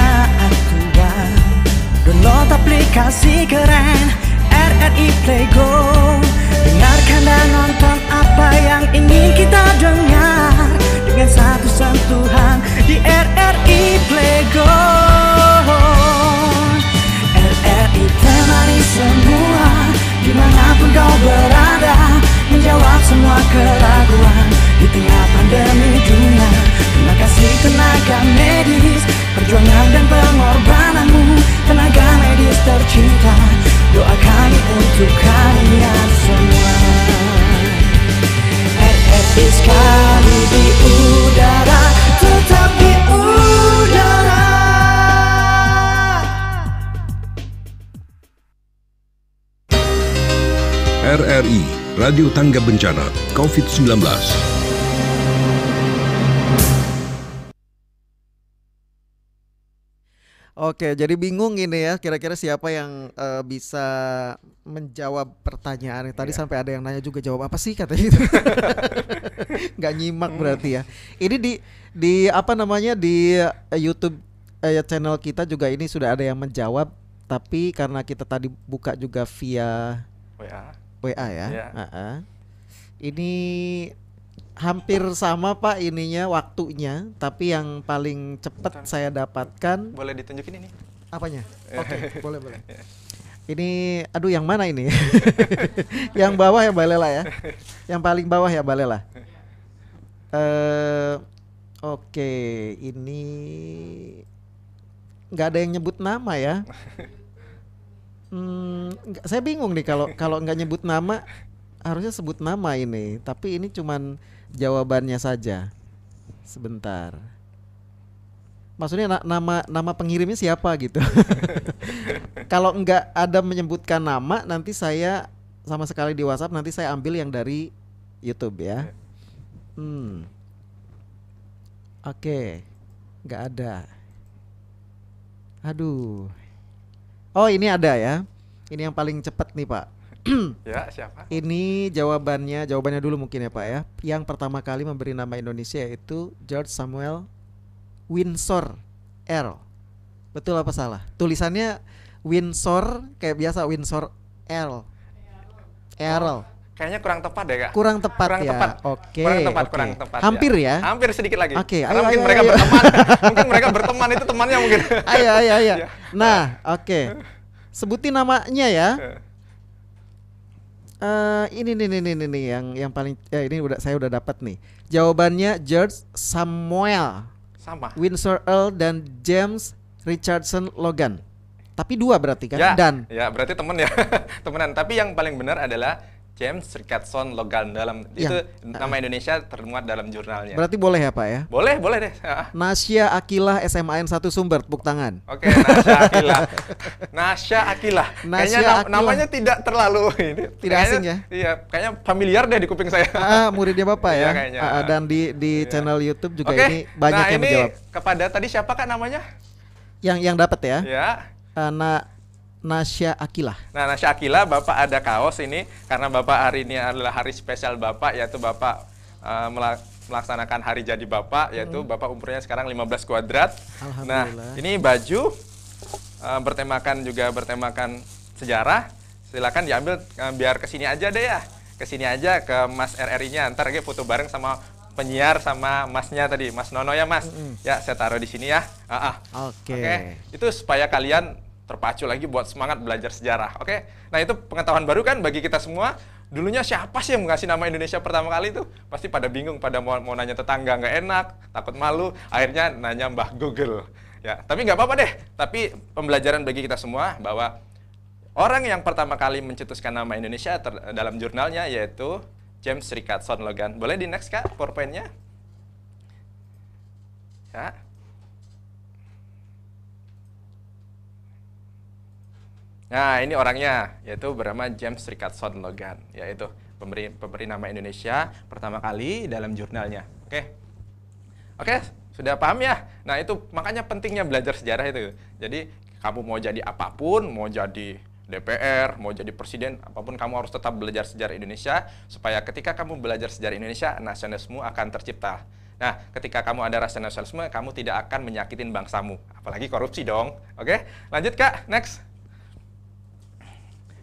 [SPEAKER 2] Download aplikasi keren RRI Playgo Dengarkan dan nonton apa yang ingin kita dengar Dengan satu sentuhan di RRI Playgo RRI temani semua Dimanapun kau berada Menjawab semua keraguan Di tengah pandemi dunia kasih tenaga medis Perjuangan dan pengorbananmu Tenaga medis tercinta Doa kami untuk kalian semua RRI sekali di udara Tetap di udara
[SPEAKER 1] RRI Radio Tangga Bencana COVID-19
[SPEAKER 3] Oke, jadi bingung ini ya kira-kira siapa yang uh, bisa menjawab pertanyaan tadi yeah. sampai ada yang nanya juga jawab apa sih katanya itu. Gak nyimak hmm. berarti ya. Ini di di apa namanya di eh, YouTube eh, channel kita juga ini sudah ada yang menjawab tapi karena kita tadi buka juga via WA. WA ya. Yeah. Iya. Uh -uh. Ini hampir sama Pak ininya waktunya, tapi yang paling cepat saya dapatkan. Boleh ditunjukin ini? Apanya? Oke, boleh boleh. Ini, aduh yang mana ini? yang bawah ya Balela ya? Yang paling bawah ya Balela? Uh, eh, Oke, okay, ini nggak ada yang nyebut nama ya. Hmm, saya bingung nih kalau kalau nggak nyebut nama harusnya sebut nama ini, tapi ini cuman jawabannya saja. Sebentar. Maksudnya na nama nama pengirimnya siapa gitu. Kalau nggak ada menyebutkan nama nanti saya sama sekali di WhatsApp nanti saya ambil yang dari YouTube ya. Iya. Hmm. Oke. Okay. Enggak ada. Aduh. Oh, ini ada ya. Ini yang paling cepat nih, Pak. ya, siapa? Ini jawabannya, jawabannya dulu mungkin ya Pak ya. Yang pertama kali memberi nama Indonesia yaitu George Samuel Windsor Earl. Betul apa salah? Tulisannya Windsor kayak biasa Windsor Earl. Earl.
[SPEAKER 1] kayaknya kurang tepat deh kak. Kurang tepat kurang ya. Tepat. Oke. Kurang tepat, okay. kurang tepat. Ya. Hampir ya. Hampir sedikit lagi. Oke. Okay, mungkin
[SPEAKER 3] ayo, mereka ayo. berteman. mungkin mereka berteman itu temannya mungkin. Ayo ayo ayo. Ya. Nah, oke. Okay. Sebutin namanya ya. Eh. Uh, ini nih nih nih nih yang yang paling ya ini udah saya udah dapat nih. Jawabannya George Samuel. Sama. Windsor Earl dan James Richardson Logan. Tapi dua berarti kan? Ya, dan.
[SPEAKER 1] Ya, berarti temen ya. Temenan. Tapi yang paling benar adalah James Richardson Logan dalam ya. itu nama Indonesia termuat dalam jurnalnya. Berarti boleh ya Pak ya? Boleh, boleh deh.
[SPEAKER 3] Nasya Akilah SMAN 1 Sumber tepuk tangan. Oke, okay, Nasya Akilah.
[SPEAKER 1] Nasya Akilah. kayaknya namanya tidak terlalu ini. Tidak kayaknya, asing ya? Iya, kayaknya familiar deh di kuping saya. Ah,
[SPEAKER 3] muridnya Bapak iya, ya. Iya, dan di di iya. channel YouTube juga okay. ini banyak nah, yang ini menjawab.
[SPEAKER 1] kepada tadi siapa Kak namanya?
[SPEAKER 3] Yang yang dapat ya? Ya. Anak ah, Nasya Akila.
[SPEAKER 1] Nah, Nasya Akila, Bapak ada kaos ini karena Bapak hari ini adalah hari spesial Bapak yaitu Bapak uh, melaksanakan hari jadi Bapak yaitu hmm. Bapak umurnya sekarang 15 kuadrat. Nah, ini baju uh, bertemakan juga bertemakan sejarah. Silakan diambil uh, biar sini aja deh ya. Ke sini aja ke Mas RRI-nya ntar lagi foto bareng sama penyiar sama masnya tadi, Mas Nono ya Mas. Mm -hmm. Ya, saya taruh di sini ya. Ah, ah. Oke. Okay. Okay. Itu supaya kalian terpacu lagi buat semangat belajar sejarah. Oke, okay? nah itu pengetahuan baru kan bagi kita semua. Dulunya siapa sih yang ngasih nama Indonesia pertama kali itu? Pasti pada bingung, pada mau, mau nanya tetangga nggak enak, takut malu, akhirnya nanya Mbah Google. Ya, tapi nggak apa-apa deh. Tapi pembelajaran bagi kita semua bahwa orang yang pertama kali mencetuskan nama Indonesia ter- dalam jurnalnya yaitu James Richardson Logan. Boleh di next kak, PowerPoint-nya? Ya. Nah, ini orangnya, yaitu bernama James Richardson Logan, yaitu pemberi, pemberi nama Indonesia pertama kali dalam jurnalnya. Oke, oke, sudah paham ya? Nah, itu makanya pentingnya belajar sejarah itu. Jadi, kamu mau jadi apapun, mau jadi DPR, mau jadi presiden, apapun kamu harus tetap belajar sejarah Indonesia supaya ketika kamu belajar sejarah Indonesia, nasionalisme akan tercipta. Nah, ketika kamu ada rasa nasionalisme, kamu tidak akan menyakitin bangsamu, apalagi korupsi dong. Oke, lanjut Kak, next.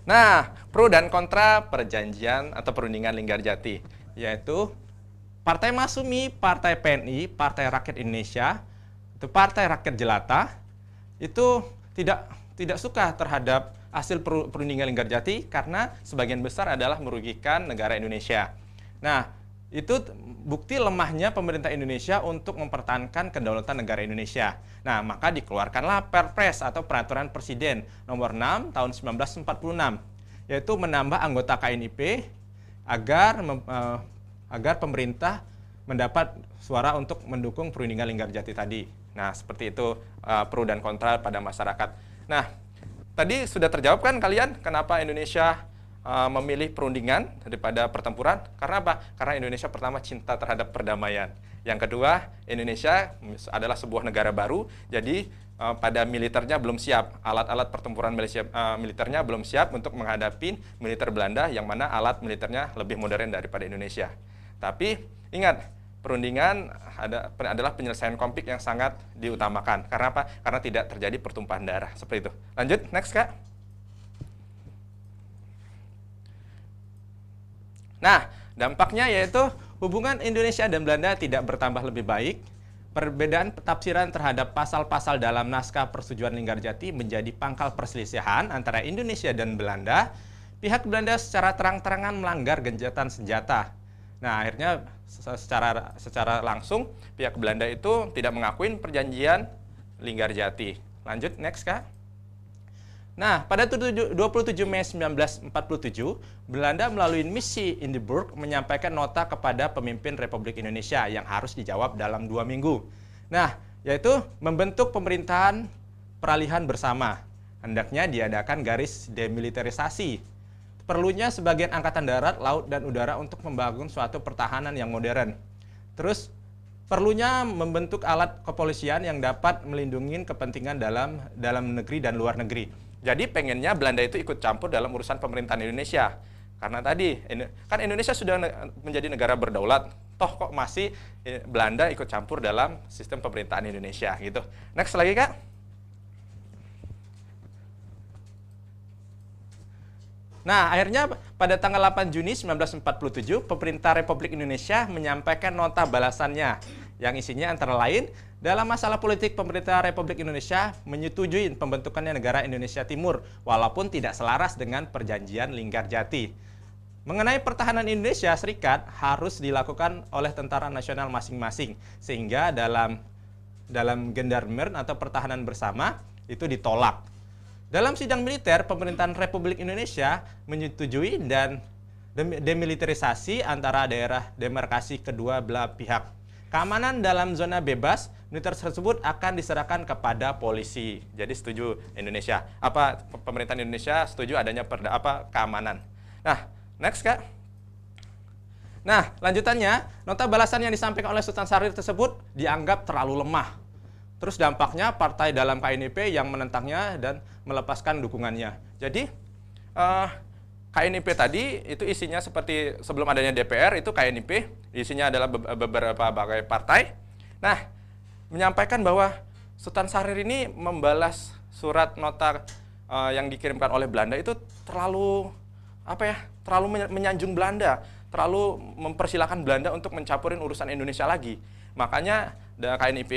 [SPEAKER 1] Nah, pro dan kontra perjanjian atau perundingan Linggarjati yaitu Partai Masumi, Partai PNI, Partai Rakyat Indonesia, itu Partai Rakyat Jelata itu tidak tidak suka terhadap hasil perundingan Linggarjati karena sebagian besar adalah merugikan negara Indonesia. Nah, itu bukti lemahnya pemerintah Indonesia untuk mempertahankan kedaulatan negara Indonesia. Nah, maka dikeluarkanlah Perpres atau Peraturan Presiden nomor 6 tahun 1946 yaitu menambah anggota KNIP agar uh, agar pemerintah mendapat suara untuk mendukung perundingan Linggarjati tadi. Nah, seperti itu uh, pro dan kontra pada masyarakat. Nah, tadi sudah terjawab kan kalian kenapa Indonesia Uh, memilih perundingan daripada pertempuran. Karena apa? Karena Indonesia pertama cinta terhadap perdamaian. Yang kedua, Indonesia adalah sebuah negara baru, jadi uh, pada militernya belum siap. Alat-alat pertempuran Malaysia, uh, militernya belum siap untuk menghadapi militer Belanda yang mana alat militernya lebih modern daripada Indonesia. Tapi ingat, perundingan ada, adalah penyelesaian konflik yang sangat diutamakan. Karena apa? Karena tidak terjadi pertumpahan darah. Seperti itu. Lanjut, next Kak. Nah, dampaknya yaitu hubungan Indonesia dan Belanda tidak bertambah lebih baik. Perbedaan tafsiran terhadap pasal-pasal dalam naskah persetujuan Linggarjati menjadi pangkal perselisihan antara Indonesia dan Belanda. Pihak Belanda secara terang-terangan melanggar genjatan senjata. Nah, akhirnya secara secara langsung pihak Belanda itu tidak mengakui perjanjian Linggarjati. Lanjut next Kak. Nah, pada 27 Mei 1947, Belanda melalui misi Indiburg menyampaikan nota kepada pemimpin Republik Indonesia yang harus dijawab dalam dua minggu. Nah, yaitu membentuk pemerintahan peralihan bersama. Hendaknya diadakan garis demilitarisasi. Perlunya sebagian angkatan darat, laut, dan udara untuk membangun suatu pertahanan yang modern. Terus, perlunya membentuk alat kepolisian yang dapat melindungi kepentingan dalam dalam negeri dan luar negeri. Jadi pengennya Belanda itu ikut campur dalam urusan pemerintahan Indonesia. Karena tadi kan Indonesia sudah menjadi negara berdaulat, toh kok masih e, Belanda ikut campur dalam sistem pemerintahan Indonesia gitu. Next lagi kak. Nah, akhirnya pada tanggal 8 Juni 1947, pemerintah Republik Indonesia menyampaikan nota balasannya yang isinya antara lain dalam masalah politik, pemerintah Republik Indonesia menyetujui pembentukannya negara Indonesia Timur, walaupun tidak selaras dengan perjanjian Linggar Jati. Mengenai pertahanan Indonesia Serikat harus dilakukan oleh tentara nasional masing-masing, sehingga dalam dalam gendarmer atau pertahanan bersama itu ditolak. Dalam sidang militer, pemerintahan Republik Indonesia menyetujui dan demilitarisasi antara daerah demarkasi kedua belah pihak Keamanan dalam zona bebas, militer tersebut akan diserahkan kepada polisi. Jadi setuju Indonesia. Apa pemerintahan Indonesia setuju adanya perda apa keamanan. Nah, next Kak. Nah, lanjutannya, nota balasan yang disampaikan oleh Sultan Syahrir tersebut dianggap terlalu lemah. Terus dampaknya partai dalam KNP yang menentangnya dan melepaskan dukungannya. Jadi, uh, KNIP tadi itu isinya seperti sebelum adanya DPR itu KNIP isinya adalah beberapa bagai partai. Nah, menyampaikan bahwa Sultan Sarir ini membalas surat nota uh, eh, yang dikirimkan oleh Belanda itu terlalu apa ya? terlalu menyanjung Belanda, terlalu mempersilahkan Belanda untuk mencampurin urusan Indonesia lagi. Makanya KNIP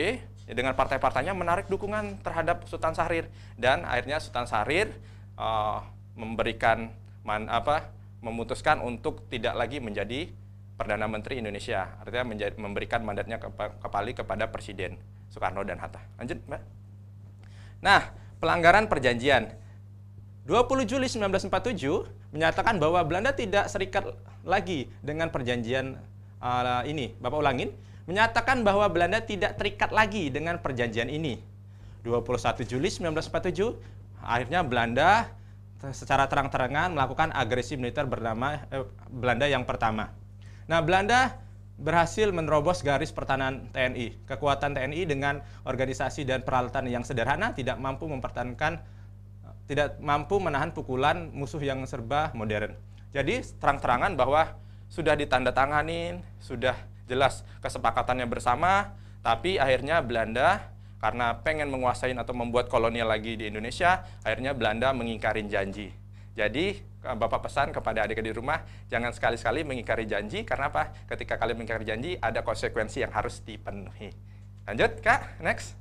[SPEAKER 1] ya, dengan partai-partainya menarik dukungan terhadap Sultan Sarir dan akhirnya Sultan Sarir uh, eh, memberikan man, apa memutuskan untuk tidak lagi menjadi perdana menteri Indonesia artinya menjadi, memberikan mandatnya kembali kepada presiden Soekarno dan Hatta lanjut mbak nah pelanggaran perjanjian 20 Juli 1947 menyatakan bahwa Belanda tidak serikat lagi dengan perjanjian uh, ini Bapak ulangin menyatakan bahwa Belanda tidak terikat lagi dengan perjanjian ini 21 Juli 1947 akhirnya Belanda secara terang-terangan melakukan agresi militer bernama eh, Belanda yang pertama. Nah, Belanda berhasil menerobos garis pertahanan TNI. Kekuatan TNI dengan organisasi dan peralatan yang sederhana tidak mampu mempertahankan tidak mampu menahan pukulan musuh yang serba modern. Jadi terang-terangan bahwa sudah ditandatangani, sudah jelas kesepakatannya bersama, tapi akhirnya Belanda karena pengen menguasai atau membuat kolonial lagi di Indonesia, akhirnya Belanda mengingkari janji. Jadi, eh, Bapak pesan kepada adik adik di rumah, jangan sekali-sekali mengingkari janji, karena apa? Ketika kalian mengingkari janji, ada konsekuensi yang harus dipenuhi. Lanjut, Kak. Next.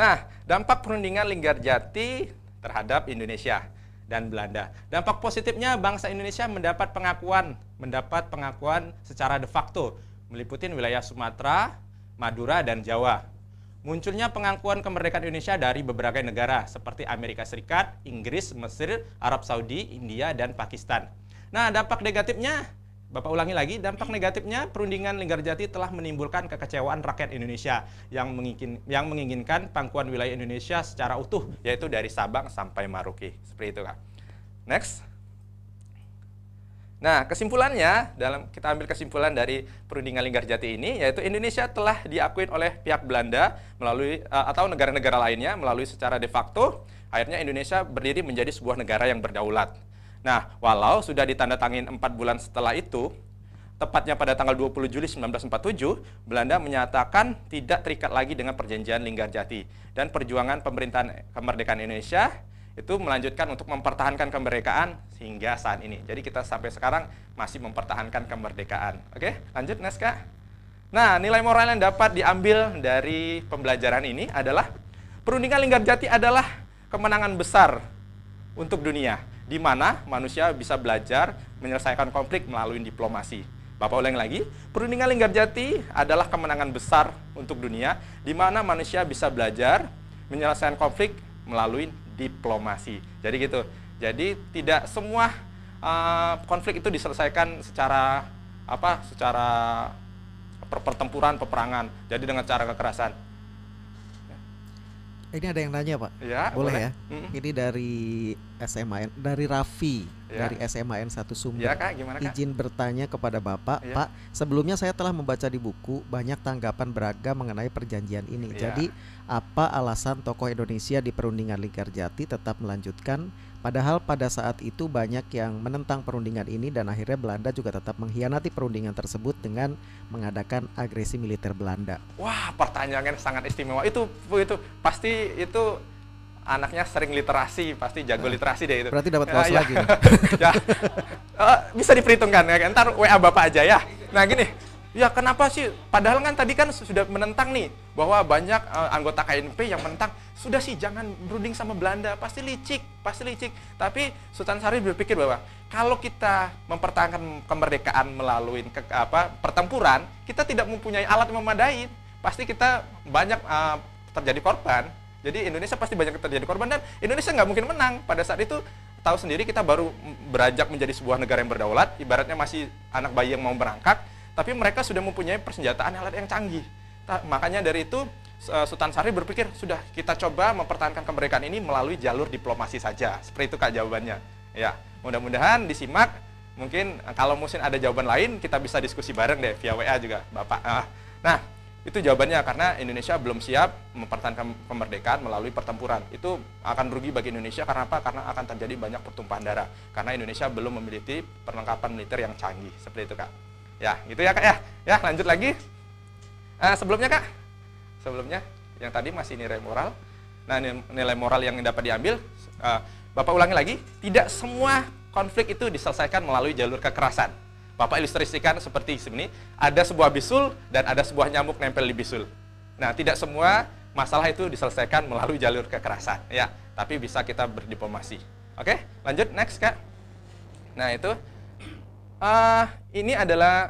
[SPEAKER 1] Nah, dampak perundingan Linggarjati terhadap Indonesia dan Belanda. Dampak positifnya bangsa Indonesia mendapat pengakuan, mendapat pengakuan secara de facto, meliputi wilayah Sumatera, Madura, dan Jawa. Munculnya pengakuan kemerdekaan Indonesia dari beberapa negara seperti Amerika Serikat, Inggris, Mesir, Arab Saudi, India, dan Pakistan. Nah, dampak negatifnya, Bapak ulangi lagi, dampak negatifnya perundingan Linggarjati telah menimbulkan kekecewaan rakyat Indonesia yang, mengingin, yang menginginkan pangkuan wilayah Indonesia secara utuh, yaitu dari Sabang sampai Maruki, Seperti itu, Kak. Next. Nah, kesimpulannya dalam kita ambil kesimpulan dari perundingan Linggarjati ini yaitu Indonesia telah diakui oleh pihak Belanda melalui eh, atau negara-negara lainnya melalui secara de facto akhirnya Indonesia berdiri menjadi sebuah negara yang berdaulat. Nah, walau sudah ditandatangin 4 bulan setelah itu, tepatnya pada tanggal 20 Juli 1947, Belanda menyatakan tidak terikat lagi dengan perjanjian Linggarjati dan perjuangan pemerintahan kemerdekaan Indonesia itu melanjutkan untuk mempertahankan kemerdekaan hingga saat ini. Jadi kita sampai sekarang masih mempertahankan kemerdekaan. Oke, lanjut nesca Nah, nilai moral yang dapat diambil dari pembelajaran ini adalah perundingan Linggarjati adalah kemenangan besar untuk dunia, di mana manusia bisa belajar menyelesaikan konflik melalui diplomasi. Bapak ulang lagi, perundingan Linggarjati adalah kemenangan besar untuk dunia, di mana manusia bisa belajar menyelesaikan konflik melalui diplomasi. Jadi gitu. Jadi tidak semua uh, konflik itu diselesaikan secara apa? Secara per pertempuran, peperangan. Jadi dengan cara kekerasan.
[SPEAKER 3] Ini ada yang nanya pak, ya, boleh, boleh. ya? Ini dari SMAN, dari Raffi, ya. dari SMAN satu sumber. Ya, kak, gimana, kak? Izin bertanya kepada bapak, ya. pak. Sebelumnya saya telah membaca di buku banyak tanggapan beragam mengenai perjanjian ini. Ya. Jadi apa alasan tokoh Indonesia di perundingan Lingkar Jati tetap melanjutkan padahal pada saat itu banyak yang menentang perundingan ini dan akhirnya Belanda juga tetap mengkhianati perundingan tersebut dengan mengadakan agresi militer Belanda. Wah,
[SPEAKER 1] pertanyaan yang sangat istimewa. Itu itu pasti itu anaknya sering literasi, pasti jago literasi deh itu. Berarti dapat ya, kelas ya, lagi. ya. Uh,
[SPEAKER 3] bisa diperhitungkan ya Ntar WA
[SPEAKER 1] Bapak aja ya. Nah, gini Ya kenapa sih? Padahal kan tadi kan sudah menentang nih bahwa banyak uh, anggota KNP yang menentang sudah sih jangan berunding sama Belanda pasti licik pasti licik tapi Sultan Syarif berpikir bahwa kalau kita mempertahankan kemerdekaan melalui ke, apa pertempuran kita tidak mempunyai alat memadai pasti kita banyak uh, terjadi korban jadi Indonesia pasti banyak terjadi korban dan Indonesia nggak mungkin menang pada saat itu tahu sendiri kita baru beranjak menjadi sebuah negara yang berdaulat ibaratnya masih anak bayi yang mau berangkat tapi mereka sudah mempunyai persenjataan alat yang canggih. makanya dari itu eh, Sultan Sari berpikir sudah kita coba mempertahankan kemerdekaan ini melalui jalur diplomasi saja. Seperti itu kak jawabannya. Ya, mudah-mudahan disimak. Mungkin eh, kalau musim ada jawaban lain kita bisa diskusi bareng deh via WA juga, Bapak. Ah. Nah, itu jawabannya karena Indonesia belum siap mempertahankan kemerdekaan melalui pertempuran. Itu akan rugi bagi Indonesia karena apa? Karena akan terjadi banyak pertumpahan darah. Karena Indonesia belum memiliki perlengkapan militer yang canggih. Seperti itu, Kak. Ya, gitu ya kak ya. Ya, lanjut lagi. Uh, sebelumnya kak, sebelumnya yang tadi masih nilai moral. Nah, nilai moral yang dapat diambil, uh, Bapak ulangi lagi, tidak semua konflik itu diselesaikan melalui jalur kekerasan. Bapak ilustrasikan seperti ini, ada sebuah bisul dan ada sebuah nyamuk nempel di bisul. Nah, tidak semua masalah itu diselesaikan melalui jalur kekerasan, ya. Tapi bisa kita berdiplomasi. Oke, lanjut next, Kak. Nah, itu Uh, ini adalah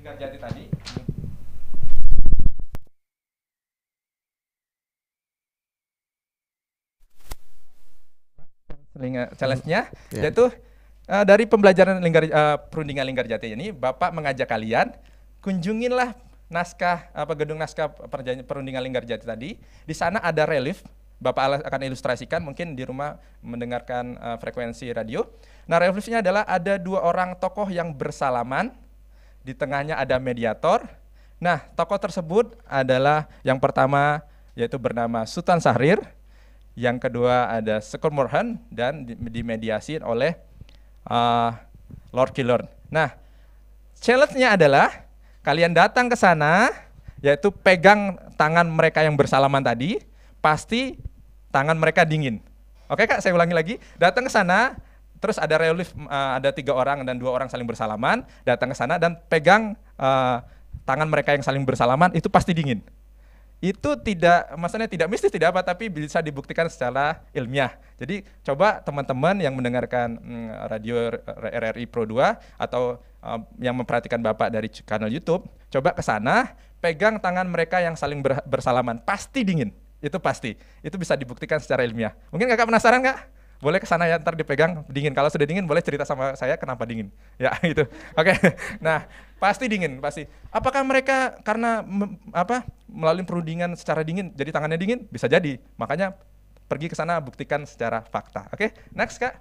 [SPEAKER 1] tingkat jati tadi challenge-nya hmm. yeah. yaitu uh, dari pembelajaran lingkar uh, eh, perundingan lingkar jati ini Bapak mengajak kalian kunjunginlah naskah apa gedung naskah perundingan lingkar jati tadi di sana ada relief Bapak akan ilustrasikan mungkin di rumah mendengarkan uh, frekuensi radio. Nah, reliefnya adalah ada dua orang tokoh yang bersalaman di tengahnya ada mediator. Nah, tokoh tersebut adalah yang pertama yaitu bernama Sultan Sahrir, yang kedua ada Sekur Morhan dan dimediasi oleh uh, Lord Killorn. Nah, challenge-nya adalah kalian datang ke sana yaitu pegang tangan mereka yang bersalaman tadi, pasti tangan mereka dingin. Oke Kak, saya ulangi lagi. Datang ke sana, Terus ada relief uh, ada tiga orang dan dua orang saling bersalaman datang ke sana dan pegang uh, tangan mereka yang saling bersalaman itu pasti dingin. Itu tidak maksudnya tidak mistis tidak apa tapi bisa dibuktikan secara ilmiah. Jadi coba teman-teman yang mendengarkan hmm, radio RRI Pro 2 atau uh, yang memperhatikan Bapak dari kanal YouTube, coba ke sana pegang tangan mereka yang saling bersalaman pasti dingin. Itu pasti. Itu bisa dibuktikan secara ilmiah. Mungkin Kakak penasaran nggak? boleh ke sana ya ntar dipegang dingin. Kalau sudah dingin boleh cerita sama saya kenapa dingin. Ya gitu. Oke. Okay. Nah, pasti dingin, pasti. Apakah mereka karena apa melalui perundingan secara dingin jadi tangannya dingin? Bisa jadi. Makanya pergi ke sana buktikan secara fakta. Oke. Okay? Next, Kak.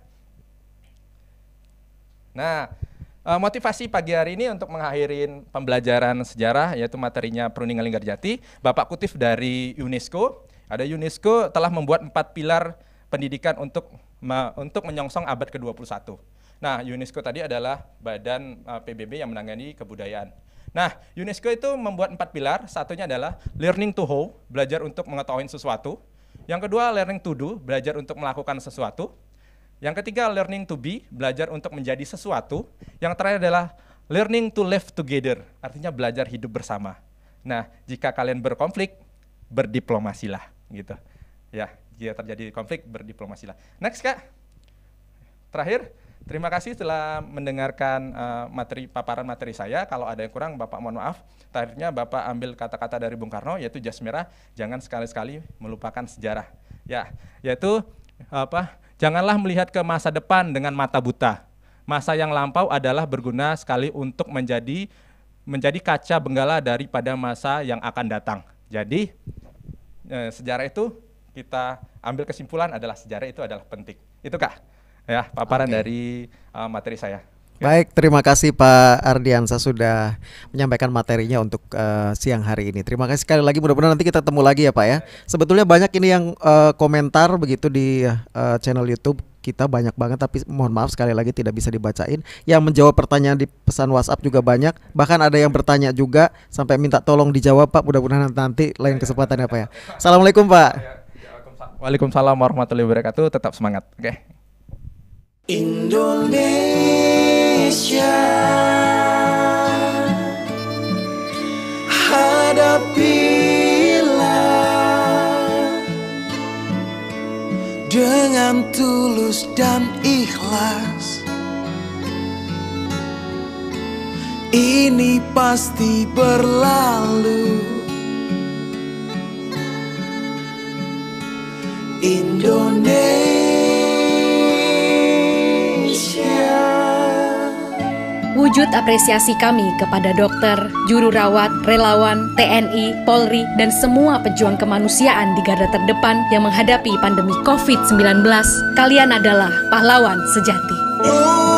[SPEAKER 1] Nah, eh, motivasi pagi hari ini untuk mengakhiri pembelajaran sejarah yaitu materinya Perundingan Linggarjati, Bapak Kutip dari UNESCO. Ada UNESCO telah membuat empat pilar pendidikan untuk untuk menyongsong abad ke-21. Nah, UNESCO tadi adalah badan eh, PBB yang menangani kebudayaan. Nah, UNESCO itu membuat empat pilar. Satunya adalah learning to how, belajar untuk mengetahui sesuatu. Yang kedua, learning to do, belajar untuk melakukan sesuatu. Yang ketiga, learning to be, belajar untuk menjadi sesuatu. Yang terakhir adalah learning to live together, artinya belajar hidup bersama. Nah, jika kalian berkonflik, berdiplomasilah gitu. Ya jika terjadi konflik berdiplomasi lah. Next kak, terakhir terima kasih telah mendengarkan uh, materi paparan materi saya. Kalau ada yang kurang bapak mohon maaf. Terakhirnya bapak ambil kata-kata dari Bung Karno yaitu jas merah jangan sekali-sekali melupakan sejarah. Ya yaitu apa? Janganlah melihat ke masa depan dengan mata buta. Masa yang lampau adalah berguna sekali untuk menjadi menjadi kaca benggala daripada masa yang akan datang. Jadi eh, sejarah itu kita ambil kesimpulan adalah sejarah itu adalah penting. Itu kah? Ya, paparan okay. dari uh, materi saya.
[SPEAKER 3] Ya. Baik, terima kasih Pak Ardiansa sudah menyampaikan materinya untuk uh, siang hari ini. Terima kasih sekali lagi. Mudah-mudahan nanti kita ketemu lagi ya Pak ya. Sebetulnya banyak ini yang uh, komentar begitu di uh, channel YouTube kita banyak banget tapi mohon maaf sekali lagi tidak bisa dibacain. Yang menjawab pertanyaan di pesan WhatsApp juga banyak. Bahkan ada yang bertanya juga sampai minta tolong dijawab Pak. Mudah-mudahan nanti lain kesempatan ya Pak ya. Assalamualaikum Pak.
[SPEAKER 1] Waalaikumsalam warahmatullahi wabarakatuh. Tetap semangat. Oke. Okay.
[SPEAKER 2] Indonesia Hadapilah Dengan tulus dan ikhlas Ini pasti berlalu Wujud
[SPEAKER 3] apresiasi kami kepada dokter, juru rawat, relawan, TNI, Polri, dan semua pejuang kemanusiaan di garda terdepan yang menghadapi pandemi
[SPEAKER 1] COVID-19. Kalian adalah pahlawan sejati.
[SPEAKER 2] Oh.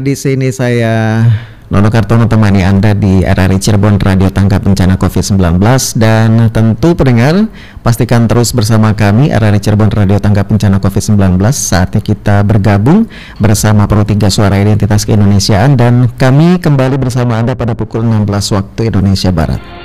[SPEAKER 3] di sini saya Nono Kartono temani Anda di RRI Cirebon Radio Tanggap Bencana COVID-19 dan tentu pendengar pastikan terus bersama kami RRI Cirebon Radio Tanggap Bencana COVID-19 saatnya kita bergabung bersama Pro 3 Suara Identitas Keindonesiaan dan kami kembali bersama Anda pada pukul 16 waktu Indonesia Barat.